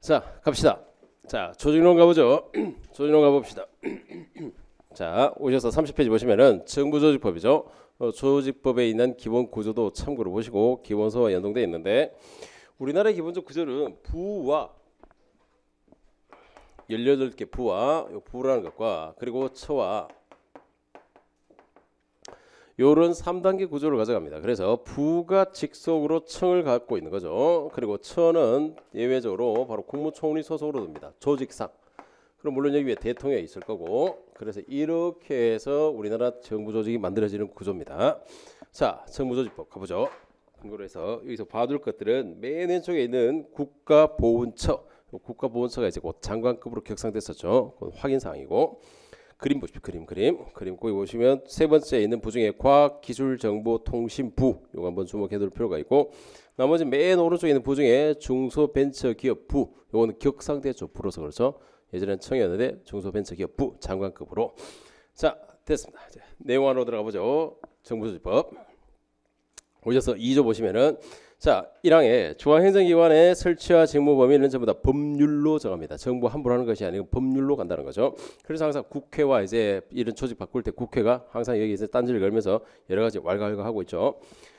자 갑시다. 자 조직론 가보죠. 조직론 가봅시다. 자 오셔서 30페이지 보시면은 정부조직법이죠. 어, 조직법에 있는 기본 구조도 참고로 보시고 기본서와 연동돼 있는데 우리나라의 기본적 구조는 부와 18개 부와 부라는 것과 그리고 처와 요런 3단계 구조를 가져갑니다. 그래서 부가 직속으로 청을 갖고 있는 거죠. 그리고 처은 예외적으로 바로 국무총리 소속으로 됩니다. 조직상. 그럼 물론 여기 에 대통령이 있을 거고 그래서 이렇게 해서 우리나라 정부 조직이 만들어지는 구조입니다. 자, 정부 조직법 가보죠. 그래서 여기서 봐둘 것들은 맨 왼쪽에 있는 국가보훈처 국가보훈처가 이제 곧 장관급으로 격상됐었죠. 확인 사항이고 그림 보십시오. 그림, 그림, 그림. 거기 보시면 세 번째에 있는 부중에 과학기술정보통신부 요거 한번 주목해둘 필요가 있고 나머지 맨 오른쪽에 있는 부중에 중소벤처기업부 요거는 격상대죠. 부로서 그렇죠. 예전엔 청이었는데 중소벤처기업부 장관급으로 자 됐습니다. 이제 내용 안으로 들어가 보죠. 정부수집법 오셔서 2조 보시면은 자, 1항에 중앙행정기관의 설치와 직무 범위는 전부 다 법률로 정합니다. 정부 함부로 하는 것이 아니고 법률로 간다는 거죠. 그래서 항상 국회와 이제 이런 조직 바꿀 때 국회가 항상 여기 이제 딴지를 걸면서 여러 가지 왈가왈가 하고 있죠.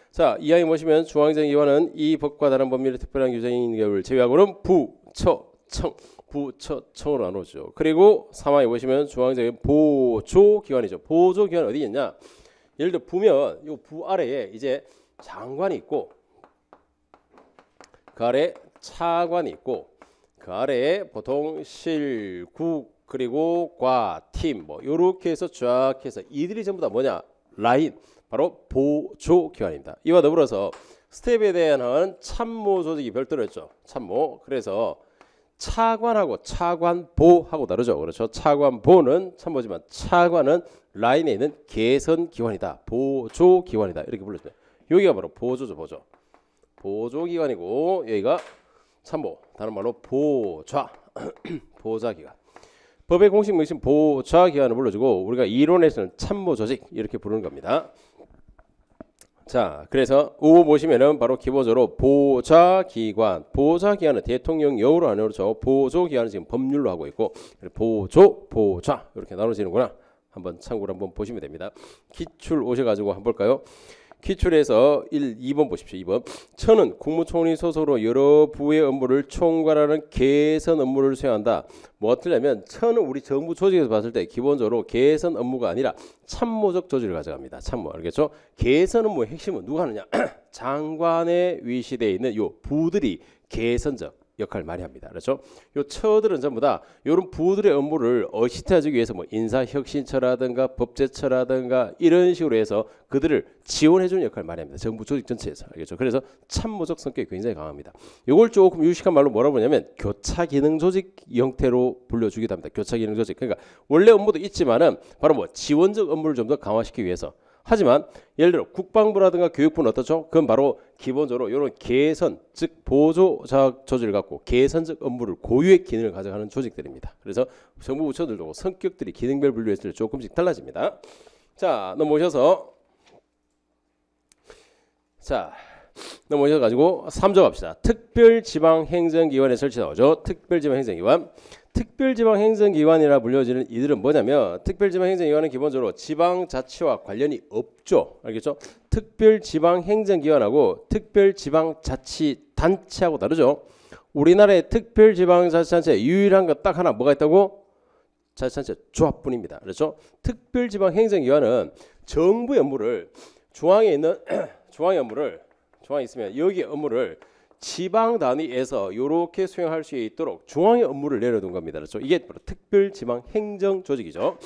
자, 이항에 보시면 중앙행정기관은 이 법과 다른 법률의 특별한 규정인 경우를 제외하고는 부처, 청, 부처, 청으로 나누죠. 그리고 3항에 보시면 중앙행정 보조기관이죠. 보조기관 어디 있냐? 예를 들어 부면 이 부 아래에 이제 장관이 있고 그 아래 차관이 있고 그 아래에 보통 실, 국 그리고 과, 팀 뭐이렇게 해서 쫙 해서 이들이 전부 다 뭐냐 라인 바로 보조 기관입니다. 이와 더불어서 스텝에 대한 참모 조직이 별도로 있죠. 참모. 그래서 차관하고 차관보하고 다르죠. 그렇죠. 차관보는 참모지만 차관은 라인에 있는 개선 기관이다. 보조 기관이다. 이렇게 불러주죠. 여기가 바로 보조죠. 보조. 보조기관이고 여기가 참모 다른 말로 보좌 보좌기관 법의 공식 명칭 보좌기관을 불러주고 우리가 이론에서는 참모조직 이렇게 부르는 겁니다 자 그래서 우 보시면은 바로 기본적으로 보좌기관 보좌기관은 대통령 여우로 안으로 저 보조기관은 지금 법률로 하고 있고 보조 보좌 이렇게 나눠지는구나 한번 참고로 한번 보시면 됩니다 기출 오셔가지고 한번 볼까요 기출에서 1, 2번 보십시오. 2번. 천은 국무총리 소속으로 여러 부의 업무를 총괄하는 개선 업무를 수행한다. 뭐 어떻냐면 천은 우리 정부 조직에서 봤을 때 기본적으로 개선 업무가 아니라 참모적 조직을 가져갑니다. 참모 알겠죠? 개선 업무의 핵심은 누가 하느냐? 장관의 위시되어 있는 요 부들이 개선적 역할을 많이 합니다. 그렇죠? 이 처들은 전부 다 이런 부들의 업무를 어시타주기 위해서 뭐 인사혁신처라든가 법제처라든가 이런 식으로 해서 그들을 지원해주는 역할을 많이 합니다. 정부 조직 전체에서 알겠죠? 그래서 참모적 성격이 굉장히 강합니다. 이걸 조금 유식한 말로 뭐라고 보냐면 교차 기능 조직 형태로 불려주기도 합니다. 교차 기능 조직 그러니까 원래 업무도 있지만은 바로 뭐 지원적 업무를 좀 더 강화시키기 위해서 하지만 예를 들어 국방부라든가 교육부는 어떻죠? 그건 바로 기본적으로 이런 개선 즉보조자 조직을 갖고 개선적 업무를 고유의 기능을 가져가는 조직들입니다. 그래서 정부 부처들도 성격들이 기능별 분류했을 때 조금씩 달라집니다. 자 넘어오셔서 자 넘어오셔 가지고 3조 갑시다. 특별지방행정기관에 설치 나오죠. 특별지방행정기관 특별지방행정기관이라 불려지는 이들은 뭐냐면 특별지방행정기관은 기본적으로 지방자치와 관련이 없죠. 알겠죠? 특별지방행정기관하고 특별지방자치단체하고 다르죠. 우리나라의 특별지방자치단체 유일한 것 딱 하나 뭐가 있다고? 자치단체 조합뿐입니다. 그렇죠? 특별지방행정기관은 정부 의 업무를 중앙에 있는 중앙의 업무를 중앙에 있으면 여기 업무를 지방 단위에서 이렇게 수행할 수 있도록 중앙의 업무를 내려둔 겁니다. 그렇죠? 이게 바로 특별 지방 행정 조직이죠.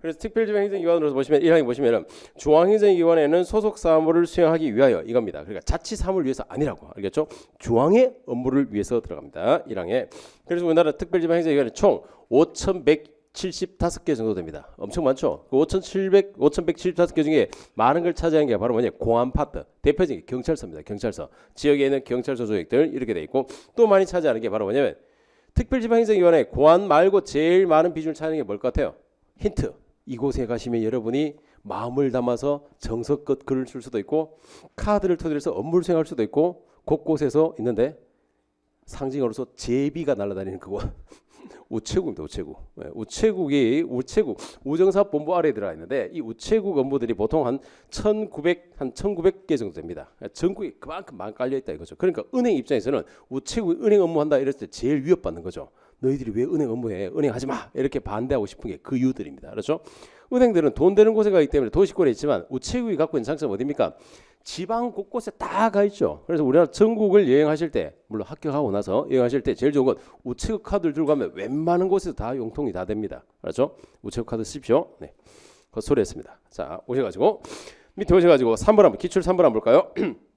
그래서 특별지방행정기관으로 서 보시면 일항에 보시면은 중앙행정기관에는 소속 사무를 수행하기 위하여 이겁니다. 그러니까 자치 사무를 위해서 아니라고 알겠죠? 중앙의 업무를 위해서 들어갑니다. 일항에 그래서 우리나라 특별지방행정기관은총5 1 0 5,775개 정도 됩니다. 엄청 많죠? 그 5,700, 5,175개 중에 많은 걸 차지한 게 바로 뭐냐? 공안 파트. 대표적인 게 경찰서입니다. 경찰서. 지역에 있는 경찰서 조직들 이렇게 돼 있고 또 많이 차지하는 게 바로 뭐냐면 특별지방행정위원회 공안 말고 제일 많은 비중을 차지하는 게 뭘 것 같아요? 힌트. 이곳에 가시면 여러분이 마음을 담아서 정석껏 글을 쓸 수도 있고 카드를 터뜨려서 업무를 수행할 수도 있고 곳곳에서 있는데 상징으로서 제비가 날아다니는 그곳 우체국입니다. 우체국. 네, 우체국이 우체국 우정사 본부 아래 에 들어가 있는데 이 우체국 업무들이 보통 한 1,900, 한 1,900개 정도 됩니다. 그러니까 전국이 그만큼 많이 깔려 있다 이거죠. 그러니까 은행 입장에서는 우체국 은행 업무한다 이랬을 때 제일 위협받는 거죠. 너희들이 왜 은행 업무해? 은행 하지 마. 이렇게 반대하고 싶은 게 그 이유들입니다. 그렇죠? 은행들은 돈 되는 곳에 가기 때문에 도시권에 있지만 우체국이 갖고 있는 장점은 어디입니까? 지방 곳곳에 다 가 있죠. 그래서 우리나라 전국을 여행하실 때, 물론 합격하고 나서 여행하실 때 제일 좋은 건 우체국 카드를 들고 가면 웬만한 곳에서 다 용통이 다 됩니다. 그렇죠 우체국 카드 쓰십시오. 네. 그 소리 했습니다. 자, 오셔가지고, 밑에 오셔가지고 3번 한번, 기출 3번 한번 볼까요?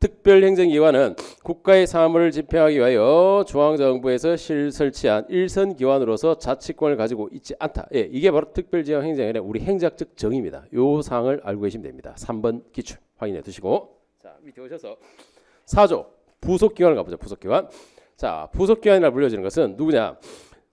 특별행정기관은 국가의 사무를 집행하기 위하여 중앙정부에서 실설치한 일선기관으로서 자치권을 가지고 있지 않다. 예, 이게 바로 특별지역행정의 우리 행작적 정의입니다. 요 사항을 알고 계시면 됩니다. 3번 기출 확인해 두시고 자 밑에 오셔서 4조 부속기관을 가보죠. 부속기관. 자 부속기관이라 불려지는 것은 누구냐.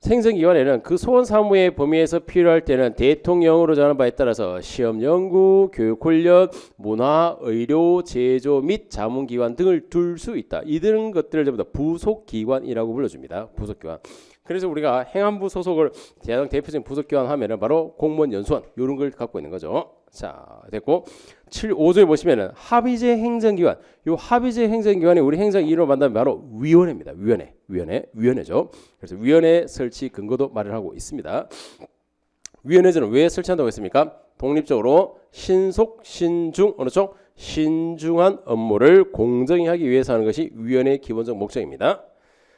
생성기관에는 그 소원 사무의 범위에서 필요할 때는 대통령으로 정하는 바에 따라서 시험 연구, 교육 훈련, 문화, 의료, 제조 및 자문기관 등을 둘 수 있다. 이런 것들을 전부 다 부속기관이라고 불러줍니다. 부속기관. 그래서 우리가 행안부 소속을 대장 대표적인 부속기관 하면은 바로 공무원 연수원 이런 걸 갖고 있는 거죠. 자 됐고 7 5조에 보시면은 합의제 행정기관 이 합의제 행정기관이 우리 행정 이1을 만나면 바로 위원회입니다. 위원회. 위원회 위원회죠. 그래서 위원회 설치 근거도 마련하고 있습니다. 위원회제는 왜 설치한다고 했습니까? 독립적으로 신속 신중 어느 쪽 신중한 업무를 공정히 하기 위해서 하는 것이 위원회 기본적 목적입니다.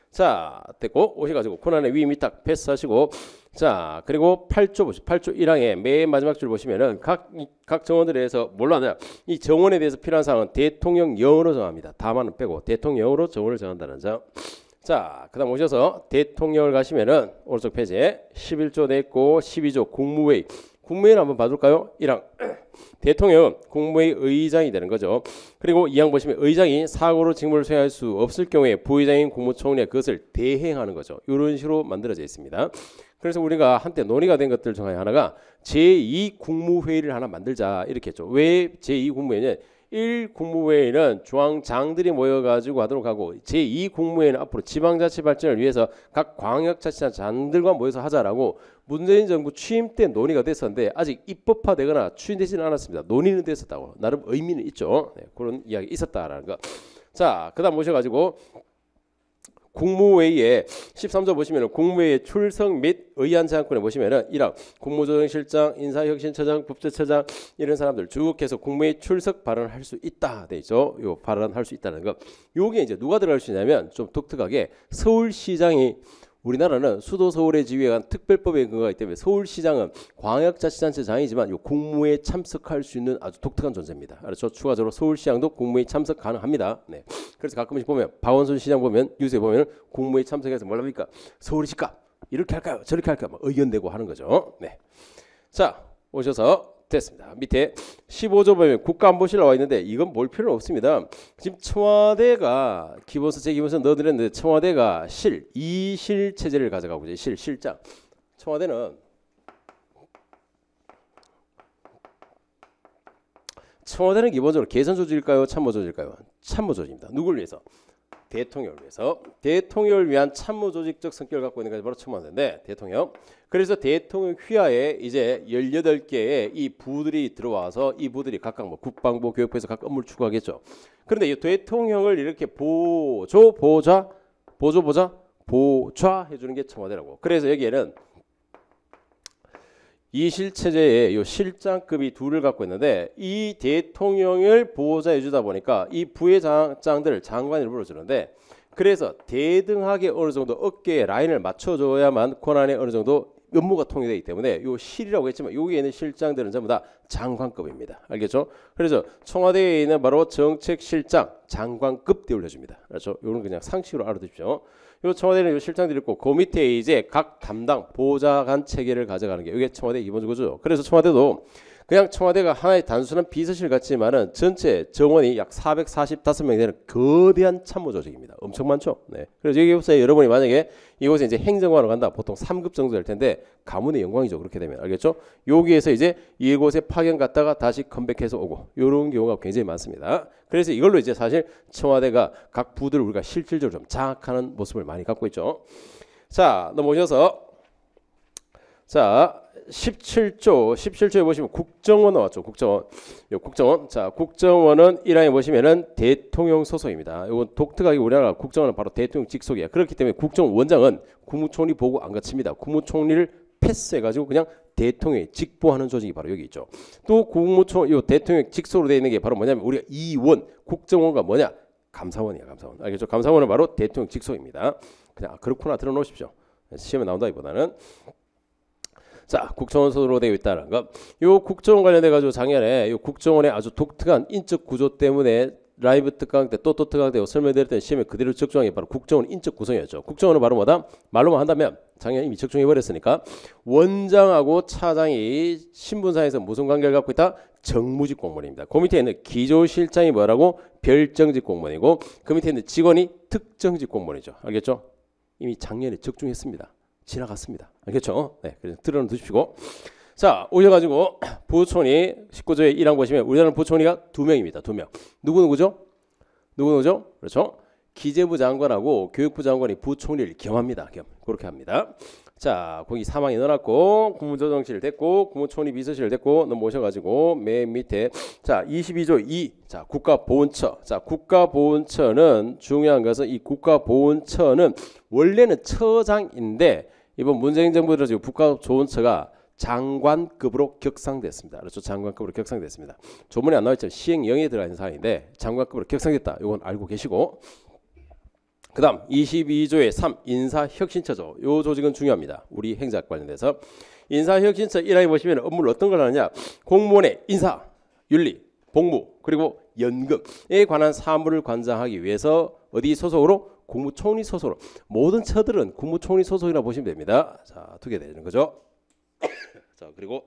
자 됐고 오셔가지고 코난의 위 밑탁 패스하시고 자 그리고 8조 보시 8조 1항의 맨 마지막 줄 보시면은 각 각 정원들에 대해서 몰 물론 이 정원에 대해서 필요한 사항은 대통령 영으로 정합니다. 다만은 빼고 대통령으로 정원을 정한다는 점. 자, 그 다음 오셔서 대통령을 가시면은 오른쪽 페이지에 11조 냈고 12조 국무회의. 국무회의를 한번 봐줄까요 1항. 대통령 국무회의 의장이 되는 거죠. 그리고 이항 보시면 의장이 사고로 직무를 수행할 수 없을 경우에 부의장인 국무총리가 그것을 대행하는 거죠. 이런 식으로 만들어져 있습니다. 그래서 우리가 한때 논의가 된 것들 중에 하나가 제2 국무회의를 하나 만들자 이렇게 했죠. 왜 제2 국무회의냐? 1 국무회의는 중앙장들이 모여가지고 하도록 하고 제2 국무회의는 앞으로 지방자치 발전을 위해서 각 광역자치단체장들과 모여서 하자라고 문재인 정부 취임 때 논의가 됐었는데 아직 입법화되거나 추진되지는 않았습니다. 논의는 됐었다고 나름 의미는 있죠. 네, 그런 이야기 있었다라는 거. 자, 그다음 모셔가지고 국무회의에 13조 보시면은 국무회의 출석 및 의안 제안권에 보시면은 1항 국무조정실장, 인사혁신처장, 법제처장 이런 사람들 쭉 해서 국무회의 출석 발언할 을수 있다 돼 있죠. 요 발언할 수 있다는 거. 요게 이제 누가 들어갈 수 있냐면 좀 독특하게 서울시장이 우리나라는 수도 서울의 지위에 관한 특별법에 근거하기 때문에 서울시장은 광역자치단체장이지만 공무에 참석할 수 있는 아주 독특한 존재입니다. 그래서 추가적으로 서울시장도 공무에 참석 가능합니다. 네. 그래서 가끔씩 보면 박원순 시장 보면 뉴스에 보면 공무에 참석해서 뭘 합니까? 서울시값 이렇게 할까요? 저렇게 할까요? 뭐 의견 내고 하는 거죠. 네. 자 오셔서 됐습니다. 밑에 15조 보면 국가안보실 나와 있는데 이건 볼 필요는 없습니다. 지금 청와대가 기본서 제 기본서 넣어드렸는데 청와대가 실 이실 체제를 가져가고 이제 실 실장 청와대는 청와대는 기본적으로 개선 조직일까요? 참모 조직일까요? 참모 조직입니다. 누굴 위해서? 대통령을 위해서 대통령을 위한 참모 조직적 성격을 갖고 있는 것이 바로 청와대인데 대통령 그래서 대통령 휘하에 이제 18개의 이 부들이 들어와서 이 부들이 각각 뭐 국방부 교육부에서 각 업무를 추구하겠죠. 그런데 이 대통령을 이렇게 보조 보좌 보조 보좌 보좌 해주는 게 청와대라고. 그래서 여기에는 이실체제의이 실장급이 둘을 갖고 있는데 이 대통령을 보좌해 주다 보니까 이 부회장장들을 장관으로 불러주는데 그래서 대등하게 어느 정도 어깨에 라인을 맞춰줘야만 권한이 어느 정도 면모가 통일되기 때문에 요 실이라고 했지만 여기에 있는 실장들은 전부 다 장관급입니다. 알겠죠? 그래서 청와대에 있는 바로 정책실장 장관급 때올려줍니다 그렇죠? 요는 거 그냥 상식으로 알아두십시오. 요 청와대는 요 실장들이 있고 그 밑에 이제 각 담당 보좌관 체계를 가져가는 게 이게 청와대 기본 구조죠. 그래서 청와대도 그냥 청와대가 하나의 단순한 비서실 같지만은 전체 정원이 약 445명 되는 거대한 참모 조직입니다. 엄청 많죠. 네. 그래서 여기 보세요. 여러분이 만약에 이곳에 이제 행정관으로 간다. 보통 3급 정도 될 텐데 가문의 영광이죠. 그렇게 되면 알겠죠? 여기에서 이제 이곳에 파견 갔다가 다시 컴백해서 오고 이런 경우가 굉장히 많습니다. 그래서 이걸로 이제 사실 청와대가 각 부들을 우리가 실질적으로 좀 장악하는 모습을 많이 갖고 있죠. 자 넘어오셔서 자 17조 17조에 보시면 국정원 나왔죠. 국정원. 요 국정원. 자, 국정원은 이항에 보시면은 대통령 소속입니다. 이건 독특하게 우리나라 국정원은 바로 대통령 직속이야 그렇기 때문에 국정원장은 국무총리 보고 안 거칩니다. 국무총리를 패스해 가지고 그냥 대통령이 직보하는 조직이 바로 여기 있죠. 또 국무총 요 대통령 직속으로 되어 있는 게 바로 뭐냐면 우리가 이원 국정원과 뭐냐? 감사원이야, 감사원. 알겠죠? 감사원은 바로 대통령 직속입니다. 그냥 아, 그렇구나 들어놓으십시오. 시험에 나온다기보다는 자, 국정원 소로 되어 있다는 것. 요 국정원 관련해 가지고 작년에 요 국정원의 아주 독특한 인적 구조 때문에 라이브 특강 때 또 또 특강 때설명드렸던 시험에 그대로 적중한 게 바로 국정원 인적 구성이었죠. 국정원은 바로 뭐다? 말로만 한다면 작년에 이미 적중해버렸으니까 원장하고 차장이 신분상에서 무슨 관계를 갖고 있다? 정무직 공무원입니다. 그 밑에 있는 기조실장이 뭐라고? 별정직 공무원이고 그 밑에 있는 직원이 특정직 공무원이죠. 알겠죠? 이미 작년에 적중했습니다. 지나갔습니다. 알겠죠? 네, 그래서 들어놓으십시오. 자, 오셔가지고 부촌이 19조의 1항 보시면 우리나라 부촌이가 두 명입니다. 두 명. 누구 누구죠? 누구 누구죠? 그렇죠? 기재부 장관하고 교육부 장관이 부총리를 겸합니다. 겸 그렇게 합니다. 자, 거기 사망이 넣어놨고 국무조정실 됐고 국무총리 비서실 됐고 넘어오셔가지고 맨 밑에 자 22조 2. 자 국가보훈처. 자 국가보훈처는 중요한 것은 이 국가보훈처는 원래는 처장인데 이번 문재인 정부 에 들어서 국가 조언처가 장관급으로 격상됐습니다. 그렇죠. 장관급으로 격상됐습니다. 조문에 안 나와있지만 시행령에 들어가 있는 사항인데 장관급으로 격상됐다. 이건 알고 계시고 그 다음 22조의 3 인사혁신처죠. 이 조직은 중요합니다. 우리 행자 관련돼서 인사혁신처 1항에 보시면 업무를 어떤 걸 하느냐 공무원의 인사, 윤리, 복무 그리고 연금에 관한 사무를 관장하기 위해서 어디 소속으로 국무총리 소속 모든 처들은 국무총리 소속이라 보시면 됩니다. 자, 두 개 되는 거죠. 자, 그리고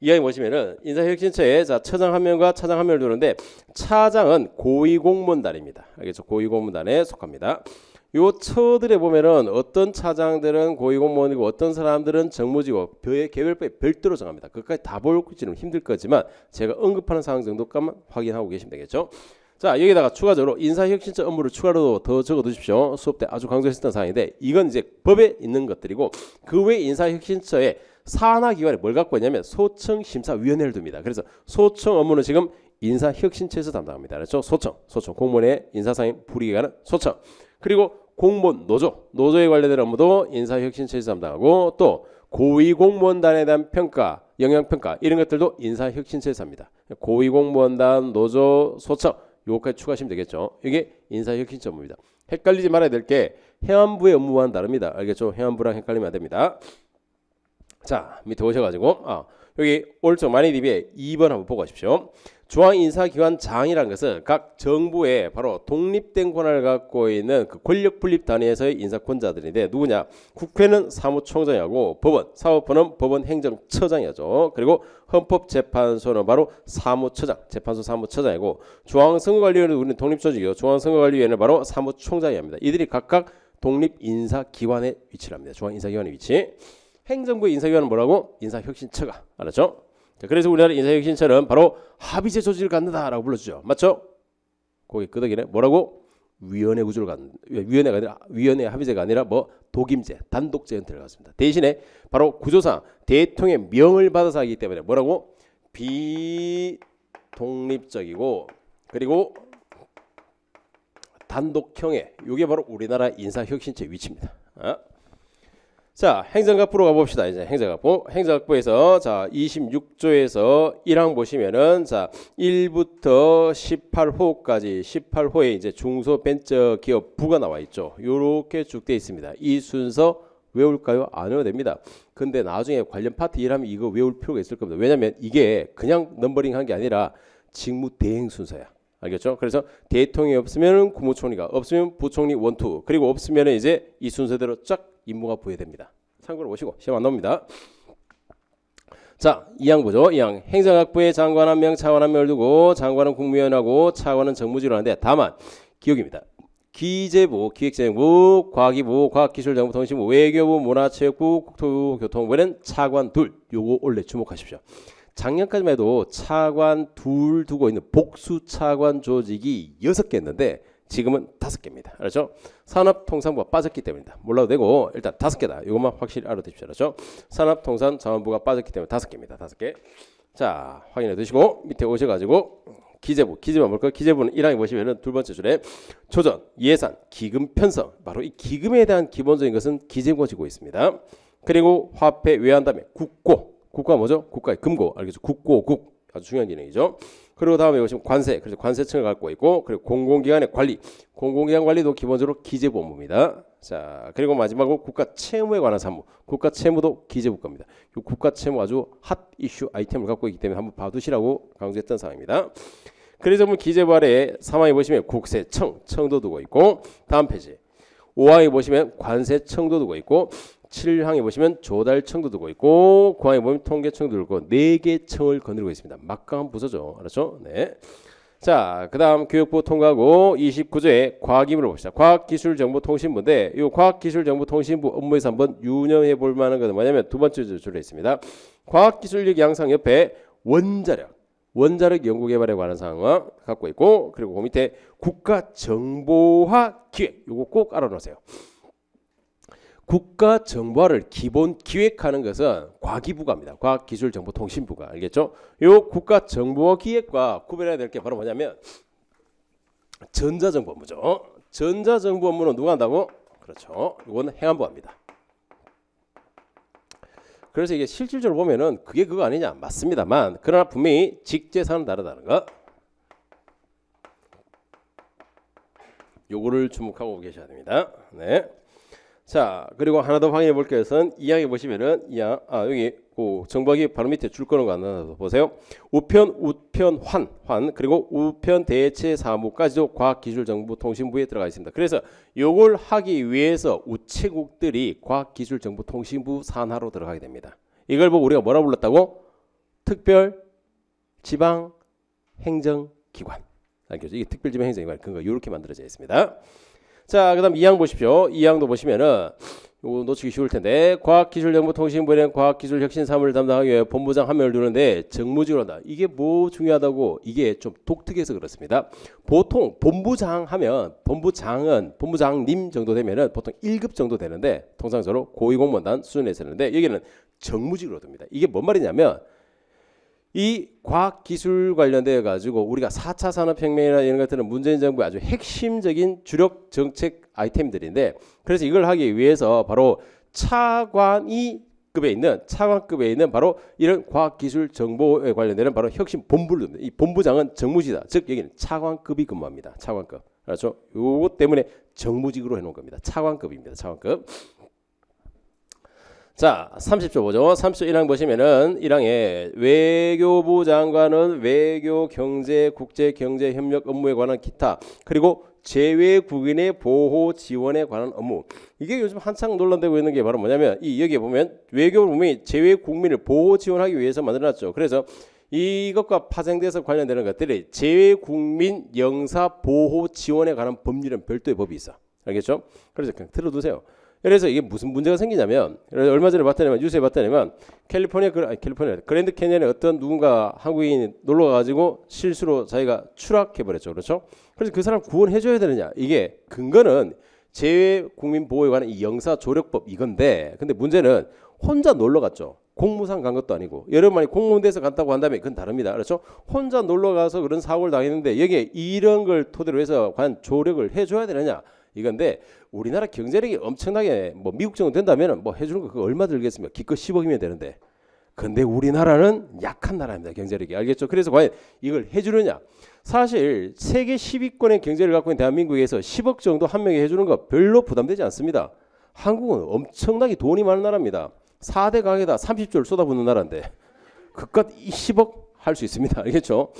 이하에 보시면은 인사혁신처에 자 처장 한 명과 차장 한 명을 두는데 차장은 고위공무원단입니다. 알겠죠? 고위공무원단에 속합니다. 요 처들에 보면은 어떤 차장들은 고위공무원이고 어떤 사람들은 정무직업 벼의 개별법에 별도로 정합니다. 그까지다 볼지는 힘들 거지만 제가 언급하는 상황 정도까만 지 확인하고 계시면 되겠죠. 자 여기다가 추가적으로 인사혁신처 업무를 추가로 더 적어두십시오. 수업 때 아주 강조했었던 사항인데 이건 이제 법에 있는 것들이고 그 외 인사혁신처에 산하기관에 뭘 갖고 있냐면 소청심사위원회를 둡니다. 그래서 소청 업무는 지금 인사혁신처에서 담당합니다. 그렇죠? 소청, 소청, 공무원의 인사상인 불이익하는 소청. 그리고 공무원 노조, 노조에 관련된 업무도 인사혁신처에서 담당하고 또 고위공무원단에 대한 평가, 영향평가 이런 것들도 인사혁신처에서 합니다. 고위공무원단, 노조, 소청 요거까지 추가하시면 되겠죠. 이게 인사혁신처입니다. 헷갈리지 말아야 될게 해안부의 업무와는 다릅니다. 알겠죠? 해안부랑 헷갈리면 안 됩니다. 자 밑에 오셔가지고 아, 여기 올적 많이 DB에 2번 한번 보고 가십시오. 중앙인사기관장이라는 것은 각 정부의 바로 독립된 권한을 갖고 있는 그 권력 분립 단위에서의 인사권자들인데 누구냐? 국회는 사무총장이하고 법원, 사법부는 법원 행정처장이죠. 그리고 헌법재판소는 바로 사무처장, 재판소 사무처장이고 중앙선거관리위원회는 우리는 독립조직이요 중앙선거관리위원회는 바로 사무총장이 합니다. 이들이 각각 독립인사기관의 위치를 합니다. 중앙인사기관의 위치. 행정부 인사기관은 뭐라고? 인사혁신처가 알았죠? 그래서 우리나라 인사혁신처는 바로 합의제 조직을 갖는다라고 불러주죠 맞죠? 거기 끄덕이네. 뭐라고? 위원회 구조를 갖는 예, 위원회가 아니라 위원회 합의제가 아니라 뭐 독임제, 단독제 형태를 갖습니다. 대신에 바로 구조상 대통령의 명을 받아서 하기 때문에 뭐라고? 비독립적이고 그리고 단독형의 이게 바로 우리나라 인사혁신처의 위치입니다. 어? 자, 행정각부로 가봅시다. 이제 행정각부. 행정각부에서 자, 26조에서 1항 보시면은 자, 1부터 18호까지 18호에 이제 중소벤처기업부가 나와 있죠. 요렇게 쭉돼 있습니다. 이 순서 외울까요? 안 외워도 됩니다. 근데 나중에 관련 파트 1하면 이거 외울 필요가 있을 겁니다. 왜냐면 이게 그냥 넘버링 한 게 아니라 직무 대행 순서야. 알겠죠? 그래서 대통령이 없으면 국무총리가 없으면 부총리 1, 2 그리고 없으면 이제 이 순서대로 쫙 임무가 부여됩니다. 참고로 보시고 시험 안 나옵니다. 자, 이항 보죠. 이항 행정학부에 장관 한 명, 차관 한 명을 두고 장관은 국무위원하고 차관은 정무지로 하는데 다만 기억입니다. 기재부, 기획재정부, 과기부, 과학기술정보 통신부, 외교부, 문화체육부, 국토 교통부에는 차관 둘. 요거 원래 주목하십시오. 작년까지만 해도 차관 둘 두고 있는 복수 차관 조직이 여섯 개있는데 지금은 다섯 개입니다. 알았죠? 산업통상부가 빠졌기 때문이다. 몰라도 되고 일단 다섯 개다. 이것만 확실히 알아두십시오. 알았죠? 산업통상자원부가 빠졌기 때문에 다섯 개입니다. 다섯 개. 자 확인해 두시고 밑에 오셔가지고 기재부 기재부 볼까요? 기재부는 1항에 보시면은 두 번째 줄에 조전 예산 기금 편성 바로 이 기금에 대한 기본적인 것은 기재부가 지고 있습니다. 그리고 화폐 외환 다음에 국고 국가 뭐죠? 국가의 금고 알겠죠? 국고국 아주 중요한 기능이죠. 그리고 다음에 보시면 관세, 그래서 관세청을 갖고 있고 그리고 공공기관의 관리, 공공기관 관리도 기본적으로 기재본부입니다. 자, 그리고 마지막으로 국가 채무에 관한 사무, 국가 채무도 기재부 겁니다. 이 국가 채무 아주 핫 이슈 아이템을 갖고 있기 때문에 한번 봐두시라고 강조했던 상황입니다. 그래서 기재부 아래 사망에 보시면 국세청, 청도 두고 있고 다음 페이지. 오항에 보시면 관세청도 두고 있고 7항에 보시면 조달청도 들고 있고 9항에 보면 통계청도 들고 4개 청을 거느리고 있습니다. 막강한 부서죠. 알았죠? 네. 자, 그 다음 교육부 통과하고 29조에 과학임으로 봅시다. 과학기술정보통신부인데 이 과학기술정보통신부 업무에서 한번 유념해 볼 만한 것은 뭐냐면 두 번째 줄에 있습니다. 과학기술력 양상 옆에 원자력, 원자력 연구개발에 관한 상황 갖고 있고 그리고 그 밑에 국가정보화 기획 이거 꼭 알아놓으세요. 국가 정보화를 기본 기획하는 것은 과기부가입니다. 과학기술정보통신부가 알겠죠? 요 국가 정보화 기획과 구별해야 될 게 바로 뭐냐면 전자정보 업죠 전자정보 업는 누가 한다고? 그렇죠. 이건 행안부 합니다. 그래서 이게 실질적으로 보면은 그게 그거 아니냐 맞습니다만 그러나 분명히 직제사는 다르다는 거 요거를 주목하고 계셔야 됩니다. 네. 자 그리고 하나 더 확인해 볼 것은 이항에 보시면은 이항 아 여기 오, 그 정박이 바로 밑에 줄거는 거하나서 보세요. 우편 우편 환환 그리고 우편 대체 사무까지도 과학기술정보통신부에 들어가 있습니다. 그래서 요걸 하기 위해서 우체국들이 과학기술정보통신부 산하로 들어가게 됩니다. 이걸 보고 우리가 뭐라 불렀다고? 특별 지방 행정기관 알겠죠? 이게 특별지방행정기관 그거 이렇게 만들어져 있습니다. 자, 그다음 이항 보십시오. 이항도 보시면은 이거 놓치기 쉬울 텐데 과학기술정보통신부에는 과학기술혁신사무를 담당하기 위해 본부장 한 명을 두는데 정무직으로 한다. 이게 뭐 중요하다고 이게 좀 독특해서 그렇습니다. 보통 본부장 하면 본부장은 본부장님 정도 되면은 보통 1급 정도 되는데 통상적으로 고위공무원단 수준에서 는데 여기는 정무직으로 됩니다. 이게 뭔 말이냐면 이 과학 기술 관련되어 가지고 우리가 4차 산업혁명이나 이런 것들은 문재인 정부의 아주 핵심적인 주력 정책 아이템들인데 그래서 이걸 하기 위해서 바로 차관이 급에 있는 차관급에 있는 바로 이런 과학기술 정보에 관련되는 바로 혁신 본부를 둡니다. 이 본부장은 정무지다. 즉 여기는 차관급이 근무합니다. 차관급. 그렇죠? 요것 때문에 정무직으로 해놓은 겁니다. 차관급입니다. 차관급. 자, 30조 보죠. 30조 1항 보시면은 1항에 외교부 장관은 외교 경제 국제 경제 협력 업무에 관한 기타 그리고 제외국인의 보호 지원에 관한 업무. 이게 요즘 한창 논란되고 있는 게 바로 뭐냐면 이 여기에 보면 외교부이 제외국민을 보호 지원하기 위해서 만들어놨죠. 그래서 이것과 파생돼서 관련되는 것들이 제외국민 영사 보호 지원에 관한 법률은 별도의 법이 있어. 알겠죠? 그래서 그냥 들어두세요. 그래서 이게 무슨 문제가 생기냐면 얼마 전에 봤더니만 뉴스에 봤더니만 캘리포니아 아 캘리포니아 그랜드 캐니언에 어떤 누군가 한국인이 놀러 가지고 실수로 자기가 추락해 버렸죠 그렇죠 그래서 그 사람 구원해 줘야 되느냐 이게 근거는 제외 국민 보호에 관한 이 영사 조력법 이건데 근데 문제는 혼자 놀러 갔죠 공무상 간 것도 아니고 여러분이 공무원 돼서 간다고 한다면 그건 다릅니다 그렇죠 혼자 놀러 가서 그런 사고를 당했는데 여기에 이런 걸 토대로 해서 과연 조력을 해줘야 되느냐 이건데 우리나라 경제력이 엄청나게 뭐 미국 정도 된다면 뭐 해주는 거 그거 얼마 들겠습니까? 기껏 10억이면 되는데. 근데 우리나라는 약한 나라입니다. 경제력이. 알겠죠? 그래서 과연 이걸 해주느냐. 사실 세계 10위권의 경제를 갖고 있는 대한민국에서 10억 정도 한 명이 해주는 거 별로 부담되지 않습니다. 한국은 엄청나게 돈이 많은 나라입니다. 4대 강에다 30조를 쏟아붓는 나라인데 그깟 10억 할 수 있습니다. 알겠죠?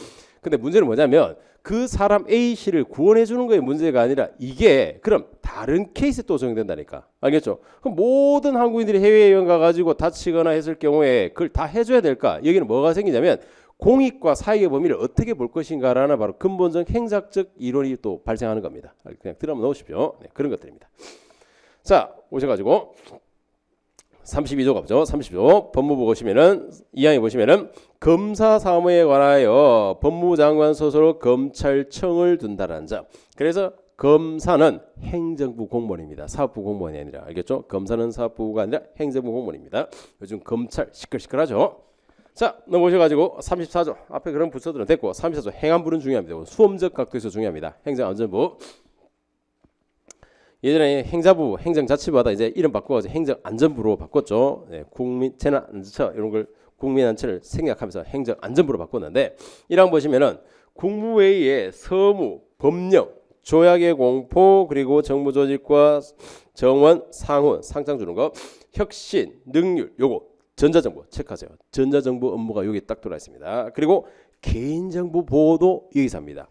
근데 문제는 뭐냐면 그 사람 A 씨를 구원해 주는 거에 문제가 아니라 이게 그럼 다른 케이스 또 적용된다니까 알겠죠? 그럼 모든 한국인들이 해외 여행 가가지고 다치거나 했을 경우에 그걸 다 해줘야 될까? 여기는 뭐가 생기냐면 공익과 사익의 범위를 어떻게 볼 것인가라는 바로 근본적 행작적 이론이 또 발생하는 겁니다. 그냥 들어만 넣으십시오. 네, 그런 것들입니다. 자 오셔가지고 32조가 없죠. 30조 법무부 보시면은 이항에 보시면은 검사 사무에 관하여 법무 장관 소속으로 검찰청을 둔다라는 점. 그래서 검사는 행정부 공무원입니다. 사법부 공무원이 아니라 알겠죠? 검사는 사법부가 아니라 행정부 공무원입니다. 요즘 검찰 시끌시끌하죠. 자 넘어오셔가지고 34조 앞에 그런 부처들은 됐고 34조 행안부는 중요합니다. 수험적 각도에서 중요합니다. 행정안전부 예전에 행자부, 행정자치부하다 이제 이름 바꿔서 행정안전부로 바꿨죠. 네, 국민 재난안전처 이런 걸 국민안전처를 생략하면서 행정안전부로 바꿨는데 이랑 보시면은 국무회의의 서무, 법령, 조약의 공포 그리고 정부 조직과 정원, 상훈, 상장 주는 거, 혁신, 능률 요거 전자정보 체크하세요. 전자정보 업무가 여기 딱 들어와 있습니다. 그리고 개인정보 보호도 여기서 합니다.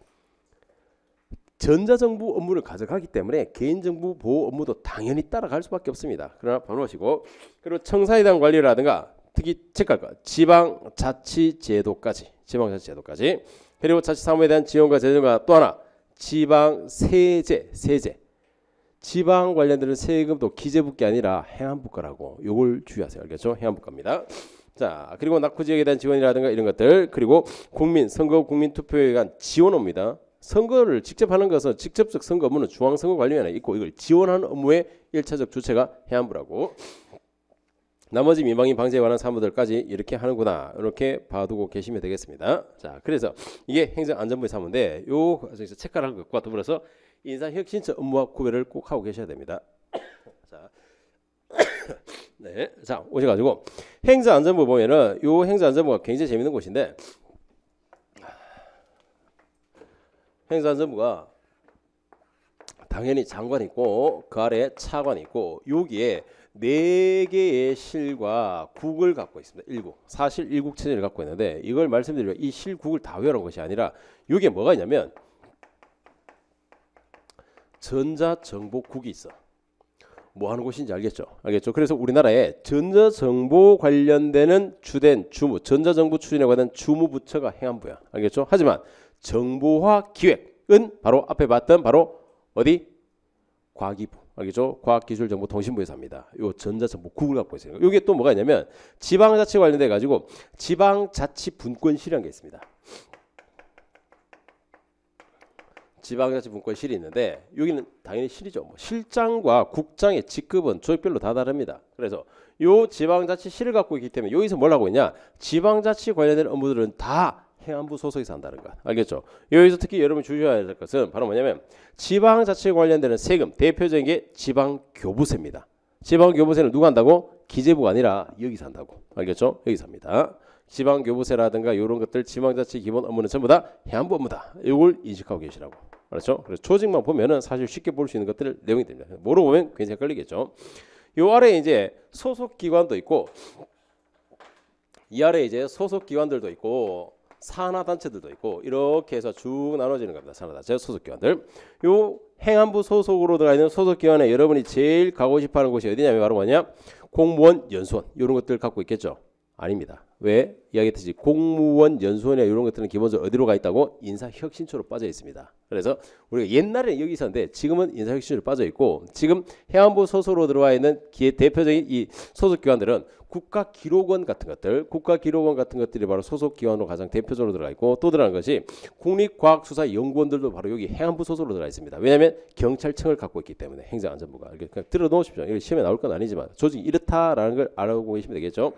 전자정부 업무를 가져가기 때문에 개인정보 보호 업무도 당연히 따라갈 수밖에 없습니다. 그러나 번호시고 그리고 청사이당 관리라든가 특히 책갈과 지방자치제도까지 지방자치제도까지 그리고 자치사무에 대한 지원과 재정과 또 하나 지방세제 세제 지방 관련되는 세금도 기재부께 아니라 행안부 거라고 요걸 주의하세요. 알겠죠? 행안부 겁니다. 자 그리고 낙후지역에 대한 지원이라든가 이런 것들 그리고 국민 선거 국민 투표에 관한 지원옵니다. 선거를 직접 하는 것은 직접적 선거 문은 중앙선거관리위원회에 있고 이걸 지원하는 업무의 일차적 주체가 해안부라고 나머지 민방위 방지에 관한 사무들까지 이렇게 하는구나 이렇게 봐두고 계시면 되겠습니다. 자 그래서 이게 행정안전부의 사무인데 요 그래서 체크를 한 것과 더불어서 인사혁신처 업무와 구별을 꼭 하고 계셔야 됩니다. 자. 네, 자 오셔가지고 행정안전부 보면은 요 행정안전부가 굉장히 재밌는 곳인데 행산정부가 당연히 장관이 있고 그 아래 차관이 있고 여기에 네 개의 실과 국을 갖고 있습니다. 일국 사실 일국 체제를 갖고 있는데 이걸 말씀드리면 이 실국을 다 외우는 것이 아니라 여기에 뭐가 있냐면 전자정보국이 있어. 뭐 하는 곳인지 알겠죠? 알겠죠? 그래서 우리나라에 전자정보 관련되는 주된 주무, 전자정보 추진에 관한 주무부처가 행안부야. 알겠죠? 하지만 정보화 기획은 바로 앞에 봤던 바로 어디? 과기부. 알겠죠? 과학기술정보통신부에서합니다. 요 전자정보 구글 갖고 있어요. 이게 또 뭐가 있냐면 지방자치 관련돼 가지고 지방자치분권시라는 게 있습니다. 지방자치 분권실이 있는데 여기는 당연히 실이죠. 뭐 실장과 국장의 직급은 조직별로 다 다릅니다. 그래서 이 지방자치실을 갖고 있기 때문에 여기서 뭘 하고 있냐? 지방자치 관련된 업무들은 다 행안부 소속에서 한다는 것. 알겠죠? 여기서 특히 여러분 이 주셔야 될 것은 바로 뭐냐면 지방자치 관련되는 세금 대표적인 게 지방교부세입니다. 지방교부세는 누가 한다고? 기재부가 아니라 여기서 한다고. 알겠죠? 여기서 합니다. 지방교부세라든가 이런 것들 지방자치 기본 업무는 전부 다 해안부 업무다. 이걸 인식하고 계시라고. 그렇죠? 그래서 조직만 보면은 사실 쉽게 볼 수 있는 것들 내용이 됩니다. 모르고 보면 굉장히 걸리겠죠. 요 아래 이제 소속 기관도 있고 이 아래 이제 소속 기관들도 있고 산하 단체들도 있고 이렇게 해서 쭉 나눠지는 겁니다. 산하 단체 소속 기관들. 요 행안부 소속으로 들어가 있는 소속 기관에 여러분이 제일 가고 싶어하는 곳이 어디냐면 바로 뭐냐 공무원 연수원 이런 것들 갖고 있겠죠. 아닙니다. 왜 이야기했듯이 공무원 연수원이나 이런 것들은 기본적으로 어디로 가 있다고 인사혁신처로 빠져 있습니다. 그래서 우리가 옛날에는 여기 있었는데 지금은 인사혁신처로 빠져 있고 지금 해안부 소속으로 들어와 있는 기의 대표적인 이 소속 기관들은 국가기록원 같은 것들, 국가기록원 같은 것들이 바로 소속 기관으로 가장 대표적으로 들어가 있고 또 들어간 것이 국립과학수사연구원들도 바로 여기 해안부 소속으로 들어가 있습니다. 왜냐하면 경찰청을 갖고 있기 때문에 행정안전부가 이렇게 그러니까 그냥 들어놓으십시오. 이거 시험에 나올 건 아니지만 조직이 이렇다라는 걸 알고 아보 계시면 되겠죠.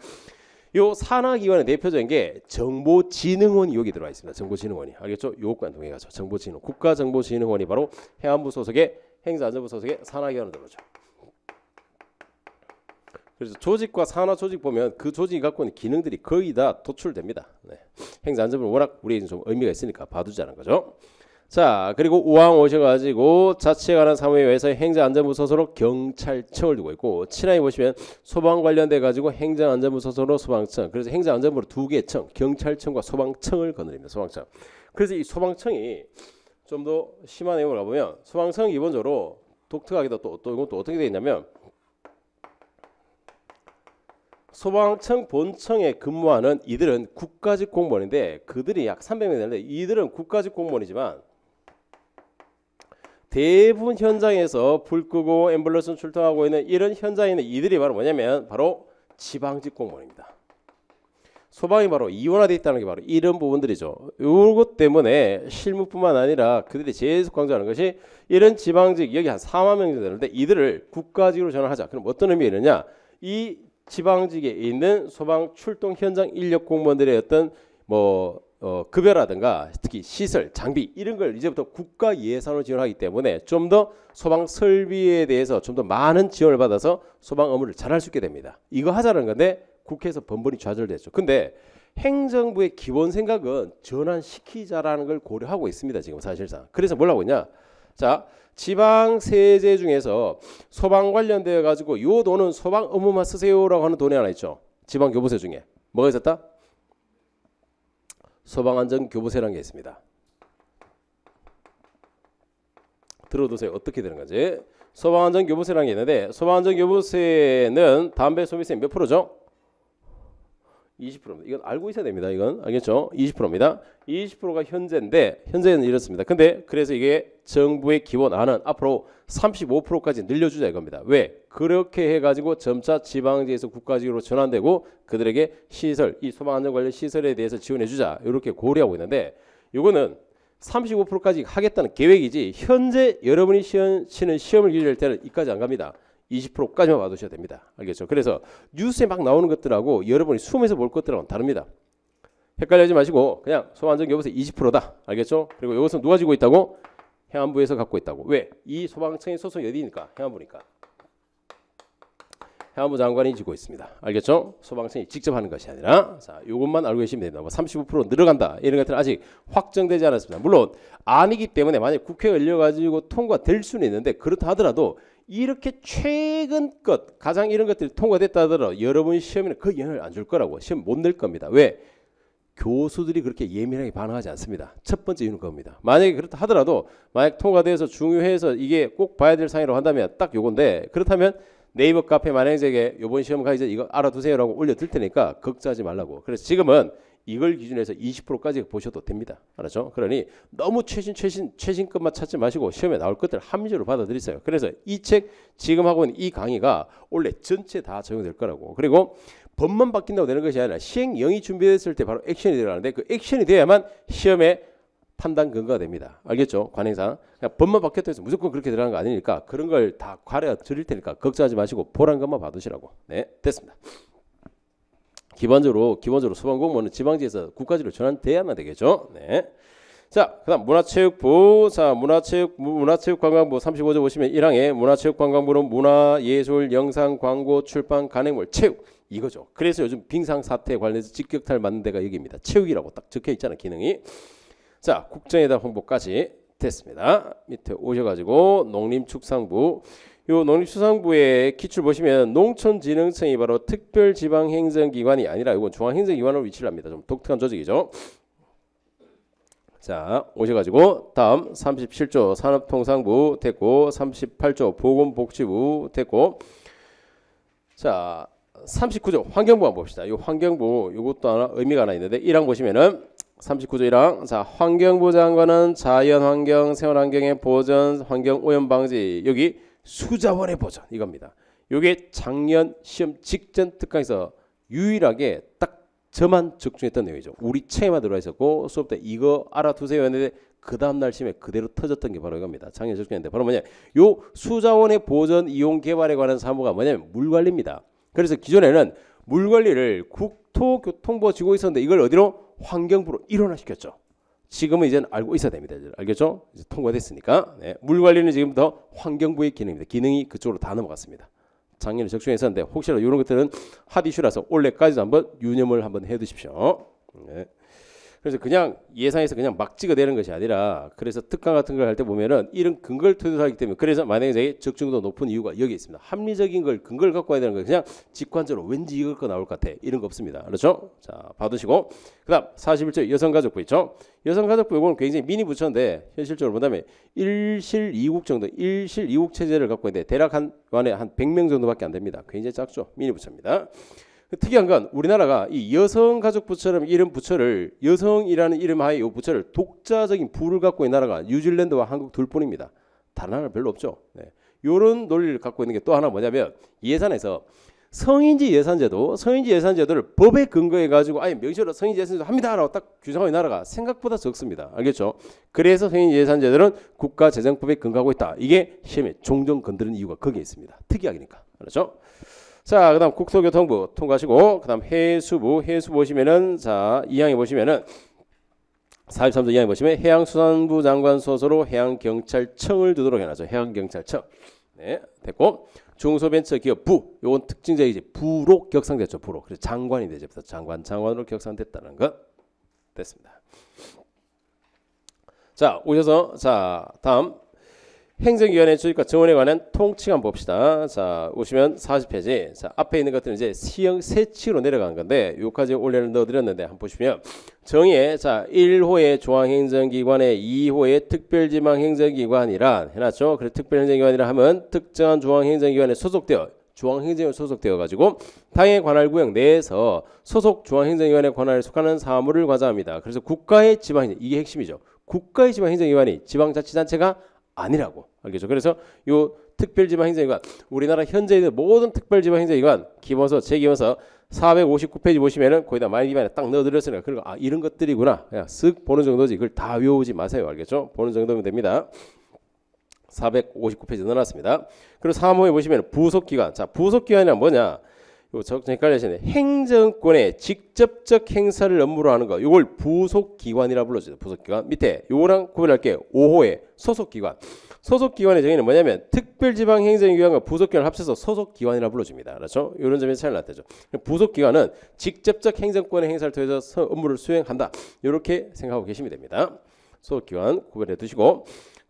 요 산하기관의 대표적인 게 정보진흥원이 여기 들어와 있습니다. 정보진흥원이 알겠죠? 요것과 동해가죠. 정보진흥 국가정보진흥원이 바로 해안부 소속의 행사안전부 소속의 산하기관으로 들어오죠. 그래서 조직과 산하 조직 보면 그 조직이 갖고 있는 기능들이 거의 다 도출됩니다. 네. 행사안전부는 워낙 우리에게좀 의미가 있으니까 봐두자는 거죠. 자 그리고 우왕 오셔가지고 자치에 관한 사무에 의해서 행정안전부 소속으로 경찰청을 두고 있고 친하게 보시면 소방 관련돼 가지고 행정안전부 소속으로 소방청 그래서 행정안전부로 두개청 경찰청과 소방청을 거느립니다 소방청 그래서 이 소방청이 좀 더 심한 내용을 가보면 소방청 기본적으로 독특하게도 또, 또 이건 또 어떻게 되어 있냐면 소방청 본청에 근무하는 이들은 국가직 공무원인데 그들이 약 300명이 되는데 이들은 국가직 공무원이지만 대부분 현장에서 불 끄고 앰뷸런스 출동하고 있는 이런 현장에는 있 이들이 바로 뭐냐면 바로 지방직 공무원입니다. 소방이 바로 이원화되어 있다는 게 바로 이런 부분들이죠. 이것 때문에 실무뿐만 아니라 그들이 제일 강조하는 것이 이런 지방직 여기 한 4만 명 정도 되는데 이들을 국가직으로 전환하자. 그럼 어떤 의미느냐? 가있이 지방직에 있는 소방 출동 현장 인력 공무원들의 어떤 뭐 어, 급여라든가 특히 시설, 장비 이런 걸 이제부터 국가 예산으로 지원하기 때문에 좀 더 소방 설비에 대해서 좀 더 많은 지원을 받아서 소방 업무를 잘할 수 있게 됩니다. 이거 하자는 건데 국회에서 번번이 좌절됐죠. 근데 행정부의 기본 생각은 전환시키자라는 걸 고려하고 있습니다. 지금 사실상. 그래서 뭐라고 했냐? 자, 지방 세제 중에서 소방 관련되어 가지고 요 돈은 소방 업무만 쓰세요라고 하는 돈이 하나 있죠. 지방 교부세 중에. 뭐가 있었다? 소방안전교부세라는게 있습니다. 들어두세요. 어떻게 되는 건지소방안전교부세라는게 있는데 소방안전교부세는 담배 소비세 몇 프로죠? 20%입니다. 이건 알고 있어야 됩니다. 이건 알겠죠? 20%입니다. 20%가 현재인데 현재는 이렇습니다. 근데 그래서 이게 정부의 기본 안은 앞으로 35%까지 늘려주자 이겁니다. 왜? 그렇게 해가지고 점차 지방제에서 국가직으로 전환되고 그들에게 시설, 이 소방안전 관련 시설에 대해서 지원해주자 이렇게 고려하고 있는데 이거는 35%까지 하겠다는 계획이지 현재 여러분이 시험, 치는 시험을 기준할 때는 이까지 안 갑니다. 20%까지만 받으셔야 됩니다. 알겠죠? 그래서 뉴스에 막 나오는 것들하고 여러분이 수험에서 볼 것들하고는 다릅니다. 헷갈리지 마시고 그냥 소방안전 여기서 20%다. 알겠죠? 그리고 이것은 누가 지고 있다고? 해안부에서 갖고 있다고. 왜? 이 소방청의 소속이 어디니까? 해안부니까. 해안부 장관이 지고 있습니다. 알겠죠? 소방청이 직접 하는 것이 아니라 자, 이것만 알고 계시면 됩니다. 뭐35% 늘어간다 이런 것들은 아직 확정되지 않았습니다. 물론 아니기 때문에 만약 국회 열려 가지고 통과될 수는 있는데 그렇다 하더라도 이렇게 최근것 가장 이런 것들이 통과됐다 하더라도 여러분 시험에는 그 영향을 안 줄 거라고 시험 못 낼 겁니다. 왜? 교수들이 그렇게 예민하게 반응하지 않습니다. 첫 번째 이유는 겁니다. 만약에 그렇다 하더라도 만약 통과돼서 중요해서 이게 꼭 봐야 될상항이라고 한다면 딱 요건데 그렇다면 네이버 카페 만행색에 요번 시험 가기 전 이거 알아두세요라고 올려둘 테니까 걱정하지 말라고. 그래서 지금은 이걸 기준으 해서 20%까지 보셔도 됩니다. 알았죠? 그러니 너무 최신 최신 최신급만 찾지 마시고 시험에 나올 것들 합리적으로 받아들이세요. 그래서 이 책 지금 하고 있는 이 강의가 원래 전체 다 적용될 거라고. 그리고 법만 바뀐다고 되는 것이 아니라 시행 령이 준비됐을 때 바로 액션이 되어가는데그 액션이 돼야만 시험에 판단 근거가 됩니다. 알겠죠? 관행상 그냥 그러니까 법만 바뀌었다 해서 무조건 그렇게 들어간 거 아니니까 그런 걸 다 과려 드릴 테니까 걱정하지 마시고 보란 것만 받으시라고. 네, 됐습니다. 기본적으로 기본적으로 소방공무원은 지방지에서 국가지로 전환돼야만 되겠죠. 네. 자, 그다음 문화체육부. 자, 문화체육 문화체육관광부 35조 보시면 1항에 문화체육관광부는 문화, 예술, 영상, 광고, 출판, 간행물, 체육 이거죠. 그래서 요즘 빙상 사태 관련해서 직격탄을 맞는 데가 여기입니다. 체육이라고 딱 적혀 있잖아, 기능이. 자 국정의답 홍보까지 됐습니다. 밑에 오셔가지고 농림축산부 요 농림축산부의 기출 보시면 농촌진흥청이 바로 특별지방행정기관이 아니라 이건 중앙행정기관으로 위치를 합니다. 좀 독특한 조직이죠. 자 오셔가지고 다음 37조 산업통상부 됐고 38조 보건복지부 됐고 자 39조 환경부 한번 봅시다. 이 환경부 이것도 하나 의미가 하나 있는데 1항 보시면은 39조 1항 자 환경부 장관은 자연환경 생활환경의 보전 환경오염 방지 여기 수자원의 보전 이겁니다. 요게 작년 시험 직전 특강에서 유일하게 딱 저만 적중했던 내용이죠. 우리 체에만 들어와 있었고 수업 때 이거 알아두세요 했는데 그 다음날 시험에 그대로 터졌던 게 바로 이겁니다. 작년 적중했는데 바로 뭐냐 요 수자원의 보전 이용 개발에 관한 사무가 뭐냐면 물관리입니다. 그래서 기존에는 물관리를 국토교통부 가 지고 있었는데 이걸 어디로 환경부로 일원화시켰죠. 지금은 이제 알고 있어야 됩니다. 알겠죠? 이제 통과됐으니까. 네. 물 관리는 지금부터 환경부의 기능입니다. 기능이 그쪽으로 다 넘어갔습니다. 작년에 적중했었는데 혹시나 이런 것들은 핫 이슈라서 올해까지 도 한번 유념을 한번 해두십시오. 네. 그래서 그냥 예상에서 그냥 막 찍어내는 것이 아니라 그래서 특강 같은 걸 할 때 보면은 이런 근거를 토대로 하기 때문에 그래서 만약에 저게 적중도 높은 이유가 여기 있습니다. 합리적인 걸 근거를 갖고 와야 되는 거예요. 그냥 직관적으로 왠지 이걸 거 나올 것 같아. 이런 거 없습니다. 그렇죠? 자, 봐두시고 그다음 41조 여성가족부 있죠? 여성가족부 요거는 굉장히 미니 부처인데 현실적으로 본다면 일실 이국 정도 일실 이국 체제를 갖고 있는데 대략 한 안에 한 100명 정도밖에 안 됩니다. 굉장히 작죠. 미니 부처입니다. 그 특이한 건 우리나라가 이 여성 가족 부처럼 이런 부처를 여성이라는 이름 하에 이 부처를 독자적인 부를 갖고 있는 나라가 뉴질랜드와 한국 둘뿐입니다. 다른 나라 별로 없죠. 네. 이런 논리를 갖고 있는 게 또 하나 뭐냐면 예산에서 성인지 예산제도, 성인지 예산제도를 법에 근거해 가지고 아예 명시로 성인지 예산제도 합니다라고 딱 규정하고 있는 나라가 생각보다 적습니다. 알겠죠? 그래서 성인지 예산제도는 국가재정법에 근거하고 있다. 이게 시험에 종종 건드는 이유가 거기에 있습니다. 특이하니까. 그렇죠 자, 그 다음 국토교통부 통과하시고, 그 다음 해수부, 해수 보시면은, 자, 2항에 보시면은, 43조 2항에 보시면 해양수산부 장관 소서로 해양경찰청을 두도록 해놨죠. 해양경찰청. 네, 됐고. 중소벤처기업부, 요건 특징적이 이제 부로 격상됐죠. 부로. 그래서 장관이 되죠. 장관, 장관으로 격상됐다는 것. 됐습니다. 자, 오셔서, 자, 다음. 행정위원회 조직과 정원에 관한 통칙 한번 봅시다. 자, 오시면 40페이지. 자, 앞에 있는 것들은 이제 시형 세치로 내려간 건데, 요까지 올려를 넣어드렸는데, 한번 보시면, 정의에, 자, 1호의 중앙행정기관에 2호의 특별지방행정기관이란 해놨죠. 그래서 특별행정기관이라 하면 특정한 중앙행정기관에 소속되어 중앙행정에 소속되어 가지고 당의 관할 구역 내에서 소속 중앙행정기관의 관할에 속하는 사무를 과장합니다. 그래서 국가의 지방행정 이게 핵심이죠. 국가의 지방행정기관이 지방자치단체가 아니라고 알겠죠? 그래서 이 특별지방행정기관 우리나라 현재 있는 모든 특별지방행정기관 기본서 제기본서 459페이지 보시면은 거의다 마이 기반에 딱 넣어드렸으니까 그리고 아 이런 것들이구나 그냥 쓱 보는 정도지 그걸 다 외우지 마세요 알겠죠? 보는 정도면 됩니다. 459페이지 넣어놨습니다. 그리고 3호에 보시면 부속기관 자 부속기관이란 뭐냐? 헷갈리시네. 행정권의 직접적 행사를 업무로 하는 거. 이걸 부속기관이라 불러주죠. 부속기관. 밑에 요거랑 구별할게요 5호의 소속기관. 소속기관의 정의는 뭐냐면 특별지방행정기관과 부속기관을 합쳐서 소속기관이라 불러줍니다. 그렇죠? 이런 점이 차이를 나타죠. 나 부속기관은 직접적 행정권의 행사를 통해서 업무를 수행한다. 이렇게 생각하고 계시면 됩니다. 소속기관 구별해 두시고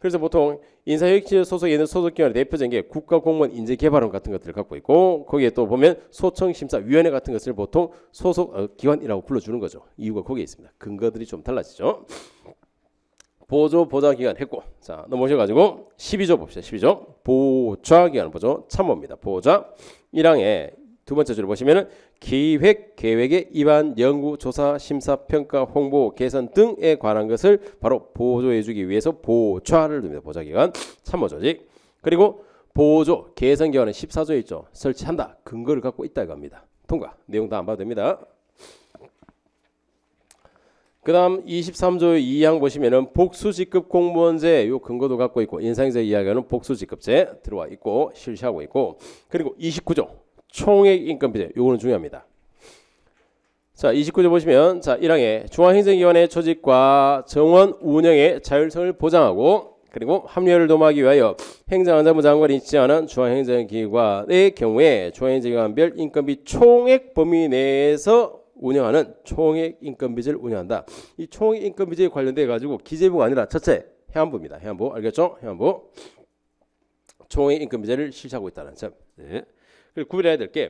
그래서 보통 인사혁신 소속 예능 소속기관의 대표적인 게 국가공무원 인재개발원 같은 것들을 갖고 있고 거기에 또 보면 소청심사위원회 같은 것을 보통 소속 어, 기관이라고 불러주는 거죠. 이유가 거기에 있습니다. 근거들이 좀 달라지죠. 보조 보좌기관 했고 자 넘어오셔가지고 12조 봅시다. 12조 보좌기관 보조 참모입니다. 보좌 1항에 두 번째 줄을 보시면은 기획 계획의 입안 연구 조사 심사 평가 홍보 개선 등에 관한 것을 바로 보조해 주기 위해서 보좌를 둡니다. 보좌 기관 참모 조직. 그리고 보조 개선 기관은 14조에 있죠. 설치한다. 근거를 갖고 있다 이겁니다. 통과. 내용 다 안 봐도 됩니다. 그 다음 23조 의 2항 보시면은 복수직급 공무원제 요 근거도 갖고 있고 인상제 이야기하는 복수직급제 들어와 있고 실시하고 있고 그리고 29조 총액 인건비제 요거는 중요합니다. 자 29조 보시면 자 1항에 중앙행정기관의 조직과 정원 운영의 자율성을 보장하고 그리고 합리화를 도모하기 위하여 행정안전부 장관이 지하는 중앙행정기관의 경우에 중앙행정기관별 인건비 총액 범위 내에서 운영하는 총액 인건비제를 운영한다. 이 총액 인건비제에 관련돼 가지고 기재부가 아니라 첫째 해안부입니다. 해안부 알겠죠? 해안부 총액 인건비제를 실시하고 있다는 점. 네. 구별해야 될 게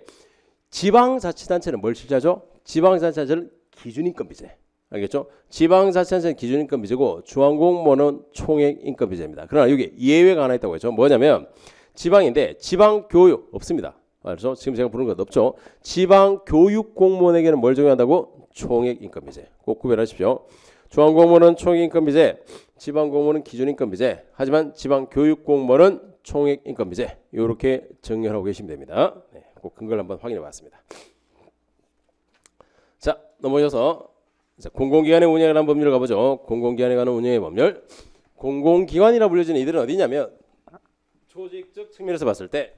지방자치단체는 뭘 실시하죠? 지방자치단체는 기준인건비제. 알겠죠? 지방자치단체는 기준인건비제고 중앙공무원은 총액인건비제입니다. 그러나 여기 예외가 하나 있다고 했죠. 뭐냐면 지방인데 지방교육 없습니다. 그래서 지금 제가 부르는건 없죠. 지방교육공무원에게는 뭘 적용한다고? 총액인건비제. 꼭 구별하십시오. 중앙공무원은 총액인건비제, 지방공무원은 기준인건비제. 하지만 지방교육공무원은 총액 인건비제 이렇게 정리하고 계시면 됩니다. 네, 그 근거를 한번 확인해 봤습니다. 자 넘어져서 공공기관의 운영에 관한 법률을 가보죠. 공공기관에 관한 운영의 법률. 공공기관이라 불려지는 이들은 어디냐면 조직적 측면에서 봤을 때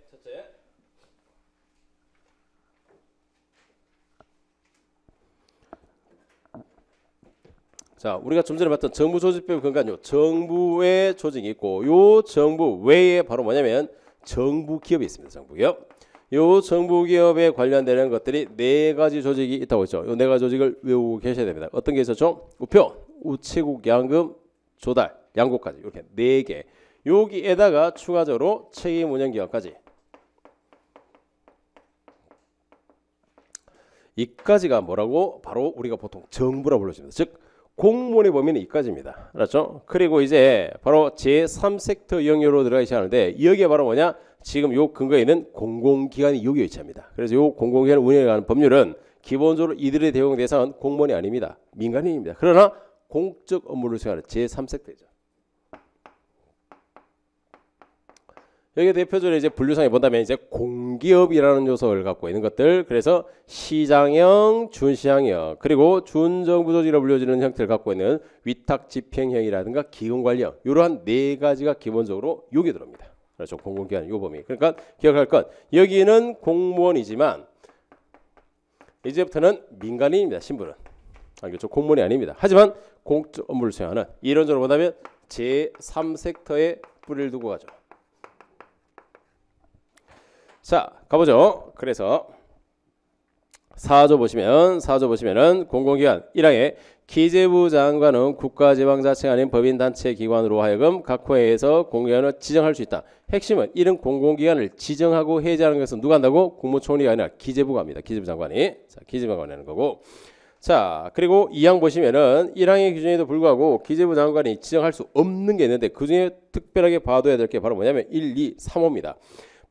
자, 우리가 좀 전에 봤던 정부 조직법이 그러니까요. 정부의 조직이 있고 요 정부 외에 바로 뭐냐면 정부 기업이 있습니다. 정부 기업. 요 정부 기업에 관련되는 것들이 네 가지 조직이 있다고 했죠. 요 네 가지 조직을 외우고 계셔야 됩니다. 어떤 게 있었죠? 우표, 우체국 양금, 조달, 양곡까지 이렇게 네 개. 여기에다가 추가적으로 책임 운영 기업까지 이까지가 뭐라고 바로 우리가 보통 정부라 불러집니다. 즉 공문의 범위는 이까지입니다. 그렇죠 그리고 이제 바로 제3섹터 영역으로 들어가기 시작하는데 여기에 바로 뭐냐? 지금 요 근거에 있는 공공기관이 여기에 위치합니다. 그래서 요 공공기관 운영에 관한 법률은 기본적으로 이들의 대응 대상은 공무원이 아닙니다. 민간인입니다. 그러나 공적 업무를 수행하는 제3섹터죠. 여기 대표적으로 이제 분류상에 본다면 이제 공기업이라는 요소를 갖고 있는 것들 그래서 시장형, 준시장형 그리고 준정부조직이라 불려지는 형태를 갖고 있는 위탁집행형이라든가 기금관리형 이러한 네 가지가 기본적으로 여기 들어옵니다. 그렇죠. 공공기관 요 범위. 그러니까 기억할 건 여기는 공무원이지만 이제부터는 민간인입니다. 신분은. 아, 그렇죠. 공무원이 아닙니다. 하지만 공적 업무를 수행하는 이런적으로 본다면 제3섹터에 뿌리를 두고 가죠. 자, 가보죠. 그래서 4조 보시면 4조 보시면은 공공기관 1항에 기재부 장관은 국가지방자치가 아닌 법인단체 기관으로 하여금 각 호에서 공공기관을 지정할 수 있다. 핵심은 이런 공공기관을 지정하고 해제하는 것은 누가 한다고? 국무총리가 아니라 기재부가 합니다. 기재부 장관이. 자, 기재부 장관이 하는 거고. 자, 그리고 2항 보시면은 1항의 기준에도 불구하고 기재부 장관이 지정할 수 없는 게 있는데 그중에 특별하게 봐둬야 될 게 바로 뭐냐면 1, 2, 3호입니다.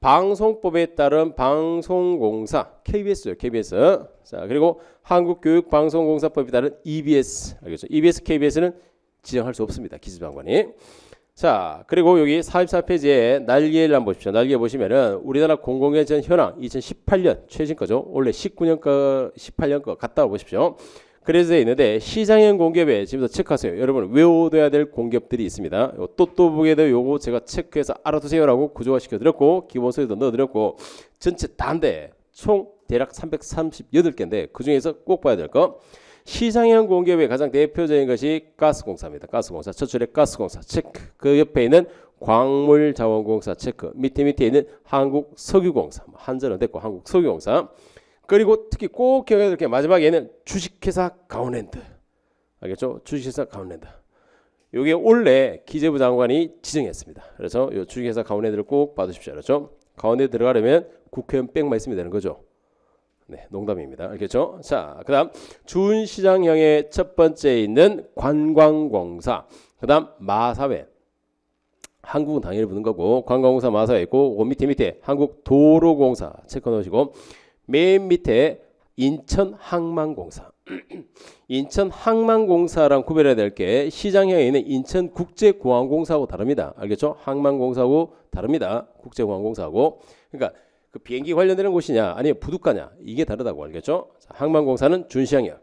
방송법에 따른 방송공사 KBS요 KBS 자 그리고 한국교육방송공사법에 따른 EBS 알겠죠 EBS KBS는 지정할 수 없습니다 기술방관이 자 그리고 여기 44페이지에 날개를 한번 보십시오 날개 보시면은 우리나라 공공예전 현황 2018년 최신 거죠 원래 19년 거 18년 거 같다고 보십시오 그래서 있는데 시장형 공기업에 지금부터 체크하세요. 여러분 외워둬야 될 공기업들이 있습니다. 또또보게도 요거 제가 체크해서 알아두세요라고 구조화 시켜드렸고 기본 서리도 넣어드렸고 전체 단데 총 대략 338개인데 그중에서 꼭 봐야 될 거. 시장형 공기업의 가장 대표적인 것이 가스공사입니다. 가스공사. 첫출에 가스공사 체크. 그 옆에 있는 광물자원공사 체크. 밑에 밑에 있는 한국석유공사. 뭐 한전은 됐고 한국석유공사. 그리고 특히 꼭 기억해야 될 게 마지막 얘는 주식회사 가운랜드 알겠죠? 주식회사 가운랜드 이게 원래 기재부 장관이 지정했습니다. 그래서 이 주식회사 가운랜드를 꼭 받으십시오. 그렇죠? 가운데 들어가려면 국회의원 백만 있으면 되는 거죠. 네, 농담입니다. 알겠죠? 자, 그 다음, 준시장형의 첫 번째 있는 관광공사. 그 다음, 마사회. 한국은 당연히 붙는 거고, 관광공사 마사회 있고, 그 밑에 밑에 한국도로공사 체크 넣으시고, 맨 밑에 인천항만공사. 인천항만공사랑 구별해야 될 게 시장형에 있는 인천국제공항공사하고 다릅니다. 알겠죠? 항만공사하고 다릅니다. 국제공항공사하고. 그러니까 그 비행기 관련되는 곳이냐 아니면 부두가냐 이게 다르다고 알겠죠? 항만공사는 준시향형.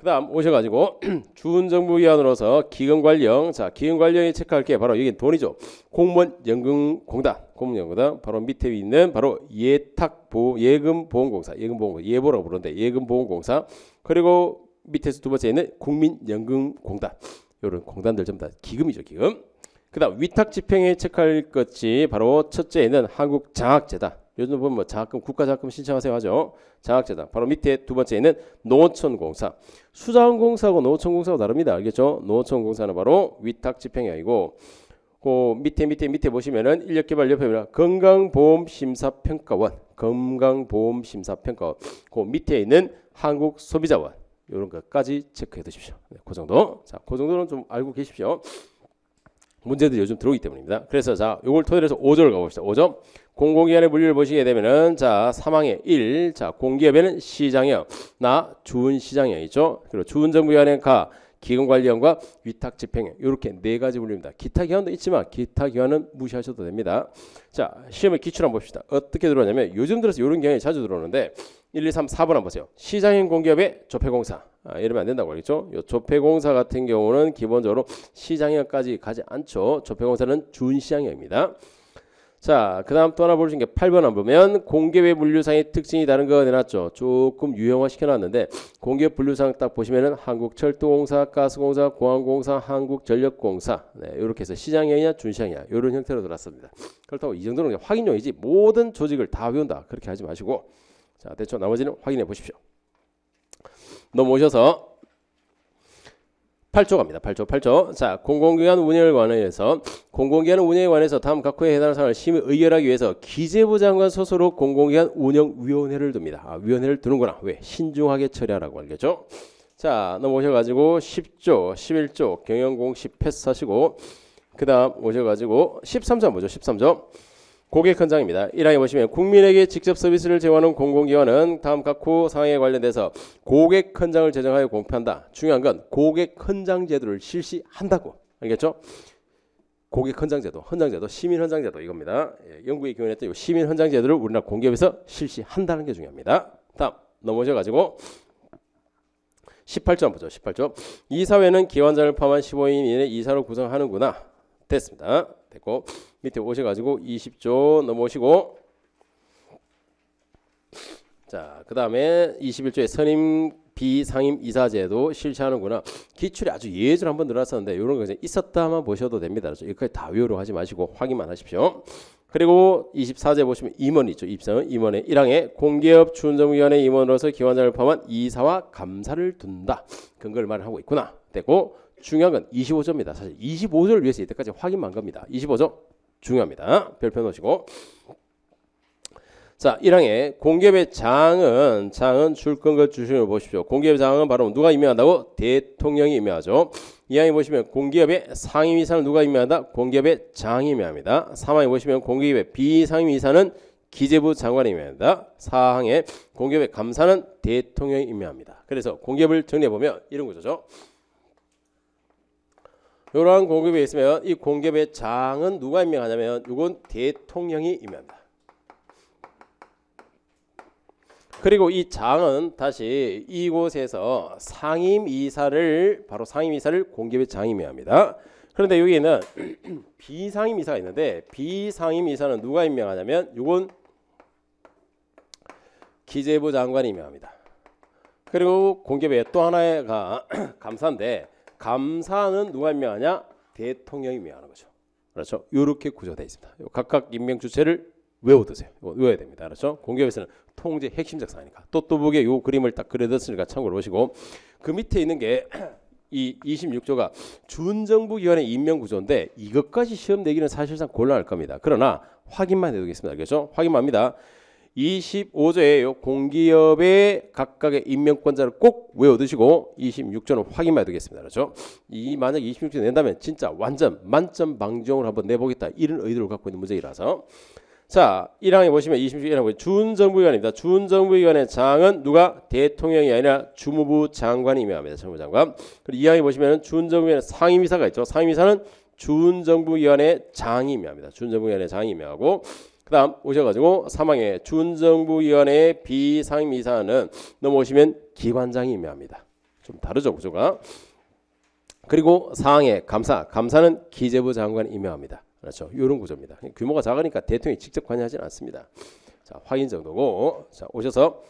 그다음 오셔가지고 주은 정부위원으로서 기금관련 자 기금관련이 체크할 게 바로 여기 돈이죠 공무원 연금공단 공무원연금공단 바로 밑에 있는 바로 예탁보 예금보험공사 예금보험공사 예보라고 부르는데 예금보험공사 그리고 밑에서 두 번째 있는 국민연금공단 이런 공단들 전부 다 기금이죠 기금 그다음 위탁집행에 체크할 것이 바로 첫째에는 한국장학재단 요즘 보면 뭐 장학금 국가장학금 신청하세요 하죠. 장학재단 바로 밑에 두 번째 있는 노천공사 원 수자원공사하고 노천공사하고 원 다릅니다. 알겠죠? 노천공사는 원 바로 위탁집행이고 그 밑에 밑에 밑에 보시면은 인력개발 협회입니다. 건강보험심사평가원 건강보험심사평가원 그 밑에 있는 한국소비자원 이런 것까지 체크해 두십시오. 네, 그 정도. 자, 그 정도는 좀 알고 계십시오. 문제들이 요즘 들어오기 때문입니다. 그래서 자, 요걸 토대로서 해 5절 가봅시다. 5점. 공공기관의 분류를 보시게 되면은 자, 사망의 1. 자, 공기업에는 시장형. 나 주은 시장형 있죠. 그리고 주은 정부기관의 가. 기금관리형과위탁집행형 이렇게 네 가지 분류입니다. 기타 기관도 있지만 기타 기관은 무시하셔도 됩니다. 자 시험의 기출 한번 봅시다. 어떻게 들어오냐면 요즘 들어서 이런 경향이 자주 들어오는데 1, 2, 3, 4번 한번 보세요. 시장인 공기업의 조폐공사 아, 이러면 안 된다고 하겠죠요 조폐공사 같은 경우는 기본적으로 시장형까지 가지 않죠. 조폐공사는 준시장형입니다. 자, 그 다음 또 하나 보시는 게 8번 안 보면 공개외 분류상의 특징이 다른 거 내놨죠. 조금 유형화 시켜놨는데 공개 분류상 딱 보시면은 한국철도공사, 가스공사, 공항공사, 한국전력공사 네, 이렇게 해서 시장형이냐 준시장이냐 이런 형태로 들어왔습니다 그렇다고 이 정도는 확인용이지 모든 조직을 다 외운다 그렇게 하지 마시고 자 대충 나머지는 확인해 보십시오. 넘어오셔서 8조 갑니다. 8조, 8조. 자, 공공기관 운영에 관해서 공공기관 운영에 관해서 다음 각 후에 해당 하는 사항을 심의 의결하기 위해서 기재부 장관 스스로 공공기관 운영위원회를 둡니다. 아, 위원회를 두는구나. 왜? 신중하게 처리하라고 알겠죠? 자, 넘어오셔가지고 10조, 11조 경영공식 패스하시고 그 다음 오셔가지고 13조 뭐죠? 13조. 고객 현장입니다. 1항에 보시면 국민에게 직접 서비스를 제공하는 공공기관은 다음 각호 상황에 관련돼서 고객 현장을 제정하여 공표한다. 중요한 건 고객 현장 제도를 실시한다고 알겠죠? 고객 현장 제도, 현장 제도, 시민 현장 제도 이겁니다. 예, 연구의 기원했던 시민 현장 제도를 우리나라 공기업에서 실시한다는 게 중요합니다. 다음 넘어져 가지고 18조 보죠. 18조 이 사회는 기관장을 포함한 15인 이내 이사로 구성하는구나. 됐습니다. 됐고 밑에 오셔가지고 20조 넘어오시고 자그 다음에 21조에 선임 비상임 이사제도 실시하는구나. 기출이 아주 예절 한번 늘었었는데 이런 거 있었다만 보셔도 됩니다. 그렇죠? 여기까지 다외우려고 하지 마시고 확인만 하십시오. 그리고 24제 보시면 임원 있죠. 입사는 임원의 1항에 공기업 준정위원회 임원으로서 기관장을 포함한 이사와 감사를 둔다. 근거를 말하고 있구나. 되고 중요한 건 25조입니다. 사실 25조를 위해서 이때까지 확인만 겁니다. 25조 중요합니다. 별표 놓으시고 자, 1항에 공기업의 장은 장은 출근걸 주시는 보십시오. 공기업의 장은 바로 누가 임명한다고? 대통령이 임명하죠. 2항에 보시면 공기업의 상임 이사는 누가 임명한다? 공기업의 장이 임명합니다. 3항에 보시면 공기업의 비상임 이사는 기재부 장관이 임명합니다 4항에 공기업의 감사는 대통령이 임명합니다. 그래서 공기업을 정리해 보면 이런 구조죠. 이러한 공급이 있으면 이 공급의 장은 누가 임명하냐면 이건 대통령이 임명합니다. 그리고 이 장은 다시 이곳에서 상임이사를 바로 상임이사를 공기의 장임해합니다. 그런데 여기에는 비상임이사가 있는데 비상임이사는 누가 임명하냐면 이건 기재부 장관이 임명합니다. 그리고 공기업의 또 하나가 감사인데 감사는 누가 임명하냐? 대통령이 임명하는 거죠. 그렇죠? 이렇게 구조되어 있습니다. 각각 임명 주체를 외워두세요. 외워야 됩니다. 그렇죠? 공기업에서는 통제 핵심 작사니까. 또또북에 요 그림을 딱 그려뒀으니까 참고로 보시고 그 밑에 있는 게 이 26조가 준정부 기관의 임명 구조인데 이것까지 시험 내기는 사실상 곤란할 겁니다. 그러나 확인만 해두겠습니다. 그렇죠? 확인만 합니다. 25조에 요 공기업의 각각의 임명권자를 꼭 외워두시고 26조는 확인만 해두겠습니다. 그렇죠? 이 만약 26조 낸다면 진짜 완전 만점 방정을 한번 내보겠다. 이런 의도를 갖고 있는 문제이라서 자 1항에 보시면 26조 1항 보 준정부위원입니다. 준정부위원의 장은 누가 대통령이 아니라 주무부 장관이 임명합니다. 정부 장관. 그리고 2항에 보시면 준정부위원의 상임이사가 있죠. 상임이사는 준정부위원회 장이 임명합니다. 준정부위원회 장이 임명하고 그 다음 오셔가지고 사망의 준정부위원회 비상임이사는 넘어오시면 기관장이 임명합니다. 좀 다르죠 구조가. 그리고 사항의 감사, 감사는 기재부 장관이 임명합니다. 그렇죠. 이런 구조입니다. 규모가 작으니까 대통령이 직접 관여하지는 않습니다. 자, 확인 정도고. 자, 오셔서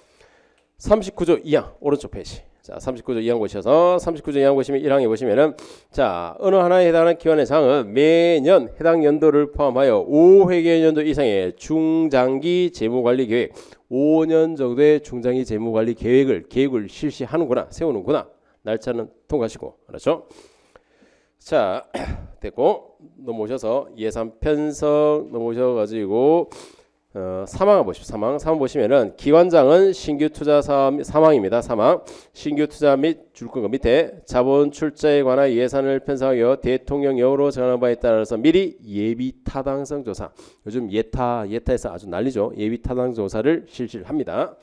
39조 2항 오른쪽 페이지. 자, 39조 2항 보셔서 39조 2항 보시면 1항에 보시면은 자, 어느 하나에 해당하는 기관의 사항은 매년 해당 연도를 포함하여 5회계 연도 이상의 중장기 재무 관리 계획 5년 정도의 중장기 재무 관리 계획을 계획을 실시하는구나. 세우는구나. 날짜는 통과하시고. 알았죠? 자, 됐고 넘어오셔서 예산 편성 넘어오셔 가지고 어, 사망을 보십시오. 사망. 사망 보시면은 기관장은 신규 투자 사망, 사망입니다. 사망. 신규 투자 및 줄금금 밑에 자본 출자에 관한 예산을 편성하여 대통령령으로 정한 바에 따라서 미리 예비 타당성 조사. 요즘 예타 예타에서 아주 난리죠. 예비 타당 조사를 실시합니다.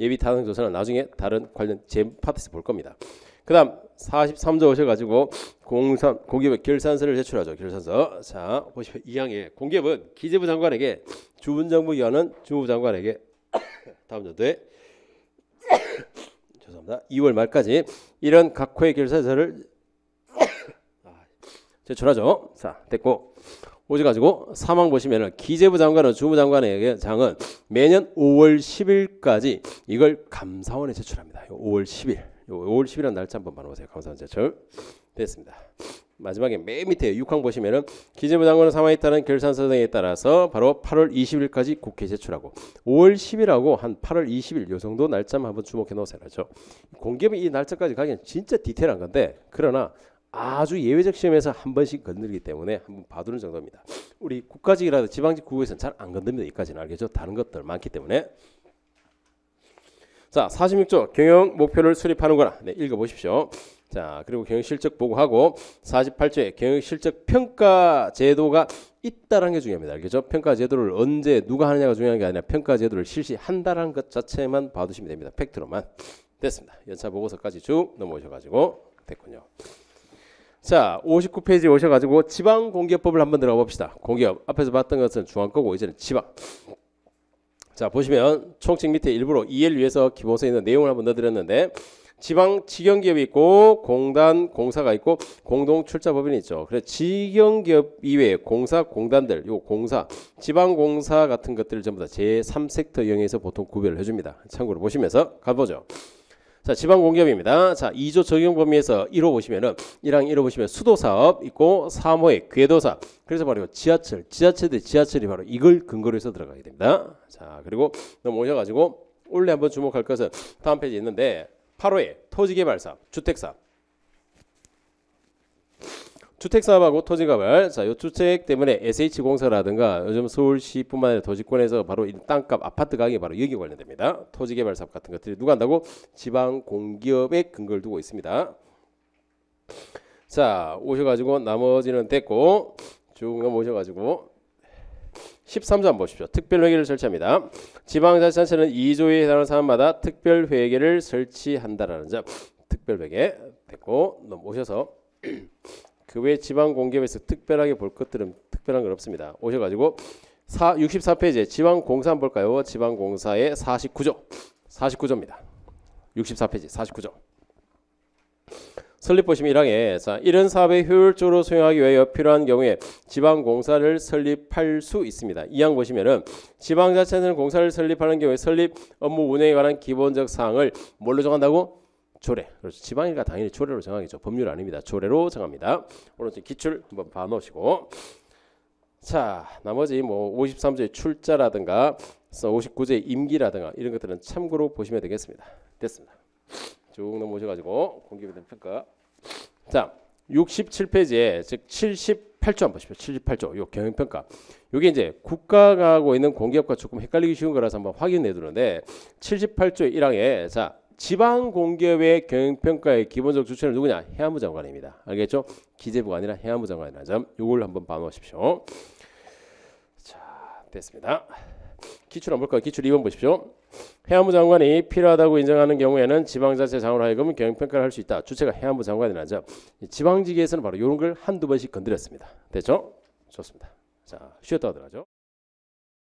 예비 타당 조사는 나중에 다른 관련 제 파트에서 볼 겁니다. 그다음 43조 오셔가지고 공산 공기업 의 결산서를 제출하죠. 결산서. 자 보시면 이항에 공기업은 기재부 장관에게 주분정부 위원은 주부 장관에게 다음 연도에 죄송합니다. 2월 말까지 이런 각 호의 결산서를 아, 제출하죠. 자 됐고 오셔 가지고 사망 보시면은 기재부 장관은 주무 장관에게 장은 매년 5월 10일까지 이걸 감사원에 제출합니다. 5월 10일. 5월 10일은 날짜 한번 봐놓세요 감사원제철 합 됐습니다. 마지막에 맨 밑에 6항 보시면은 기재부 장관의 사망에 따른 결산서등에 따라서 바로 8월 20일까지 국회 제출하고 5월 10일하고 한 8월 20일 요 정도 날짜만 한번 주목해 놓으세요. 그죠 공개면 이 날짜까지 가기엔 진짜 디테일한 건데 그러나 아주 예외적 시험에서 한 번씩 건드리기 때문에 한번 봐두는 정도입니다. 우리 국가직이라도 지방직 구에서는 잘안 건듭니다. 여기까지는 알겠죠? 다른 것들 많기 때문에 자, 46조 경영 목표를 수립하는거라 네, 읽어보십시오. 자, 그리고 경영 실적 보고하고 48조에 경영 실적 평가 제도가 있다라는 게 중요합니다. 알겠죠? 평가 제도를 언제 누가 하느냐가 중요한 게 아니라 평가 제도를 실시한다라는 것 자체만 봐두시면 됩니다. 팩트로만. 됐습니다. 연차 보고서까지 쭉 넘어오셔가지고 됐군요. 자, 59페이지 오셔가지고 지방공기업법을 한번 들어가 봅시다. 공기업 앞에서 봤던 것은 중앙거고 이제는 지방. 자 보시면 총칙 밑에 일부러 이해를 e 위해서 기본서에 있는 내용을 한번 넣어드렸는데 지방 직영기업이 있고 공단 공사가 있고 공동 출자법인이 있죠. 그래 직영기업 이외에 공사 공단들 요 공사 지방 공사 같은 것들을 전부 다 제3섹터 영역에서 보통 구별을 해줍니다. 참고로 보시면서 가보죠. 자, 지방 공기업입니다. 자, 2조 적용 범위에서 1호 보시면은 1항 1호 보시면 수도 사업 있고 사모의 궤도 사 그래서 바로 지하철, 지하철대 지하철이 바로 이걸 근거로 해서 들어가게 됩니다. 자, 그리고 넘어오셔 가지고 원래 한번 주목할 것은 다음 페이지 있는데 8호의 토지개발사, 주택사 주택사업하고 토지개발 자, 요 주택 때문에 SH공사라든가 요즘 서울시뿐만 아니라 도시권에서 바로 땅값 아파트 가격이 바로 여기 관련됩니다. 토지개발 사업 같은 것들이 누가 한다고 지방공기업에 근거를 두고 있습니다. 자 오셔가지고 나머지는 됐고 쭉금어오셔가지고 13조 한번 보십시오. 특별회계를 설치합니다. 지방자치단체는 2조에 해당하는 사안마다 특별회계를 설치한다라는 점 특별회계 됐고 넘어오셔서 그외 지방 공기업에서 특별하게 볼 것들은 특별한 건 없습니다. 오셔가지고 4, 64페이지에 지방공사 한번 볼까요? 지방공사의 49조 49조입니다. 64페이지 49조 설립 보시면 1항에 자 이런 사업의 효율적으로 수행하기 위하 필요한 경우에 지방공사를 설립할 수 있습니다. 2항 보시면은 지방자치단체는 공사를 설립하는 경우에 설립 업무 운영에 관한 기본적 사항을 뭘로 정한다고? 조례. 그래서 그렇죠. 지방일가 당연히 조례로 정하겠죠. 법률 아닙니다. 조례로 정합니다. 오늘 기출 한번 봐 놓으시고. 자, 나머지 뭐 53조의 출자라든가 59조의 임기라든가 이런 것들은 참고로 보시면 되겠습니다. 됐습니다. 쭉 넘어오셔 가지고 공기비된 평가. 자, 67페이지에 즉 78조 한번 보십시오. 78조. 요 경영평가. 요게 이제 국가가 하고 있는 공기업과 조금 헷갈리기 쉬운 거라서 한번 확인해 두는데 78조 1항에 자, 지방공개회 경영평가의 기본적 주체는 누구냐? 해안부 장관입니다. 알겠죠? 기재부가 아니라 해안부 장관이라는 점요걸 한번 반놓하십시오자 됐습니다. 기출 한번 볼까요? 기출 2번 보십시오. 해안부 장관이 필요하다고 인정하는 경우에는 지방자체 장으로 하여금 경영평가를 할 수 있다. 주체가 해안부 장관이라는 점. 지방지기에서는 바로 요런걸 한두 번씩 건드렸습니다. 됐죠? 좋습니다. 자 쉬었다 하더라죠.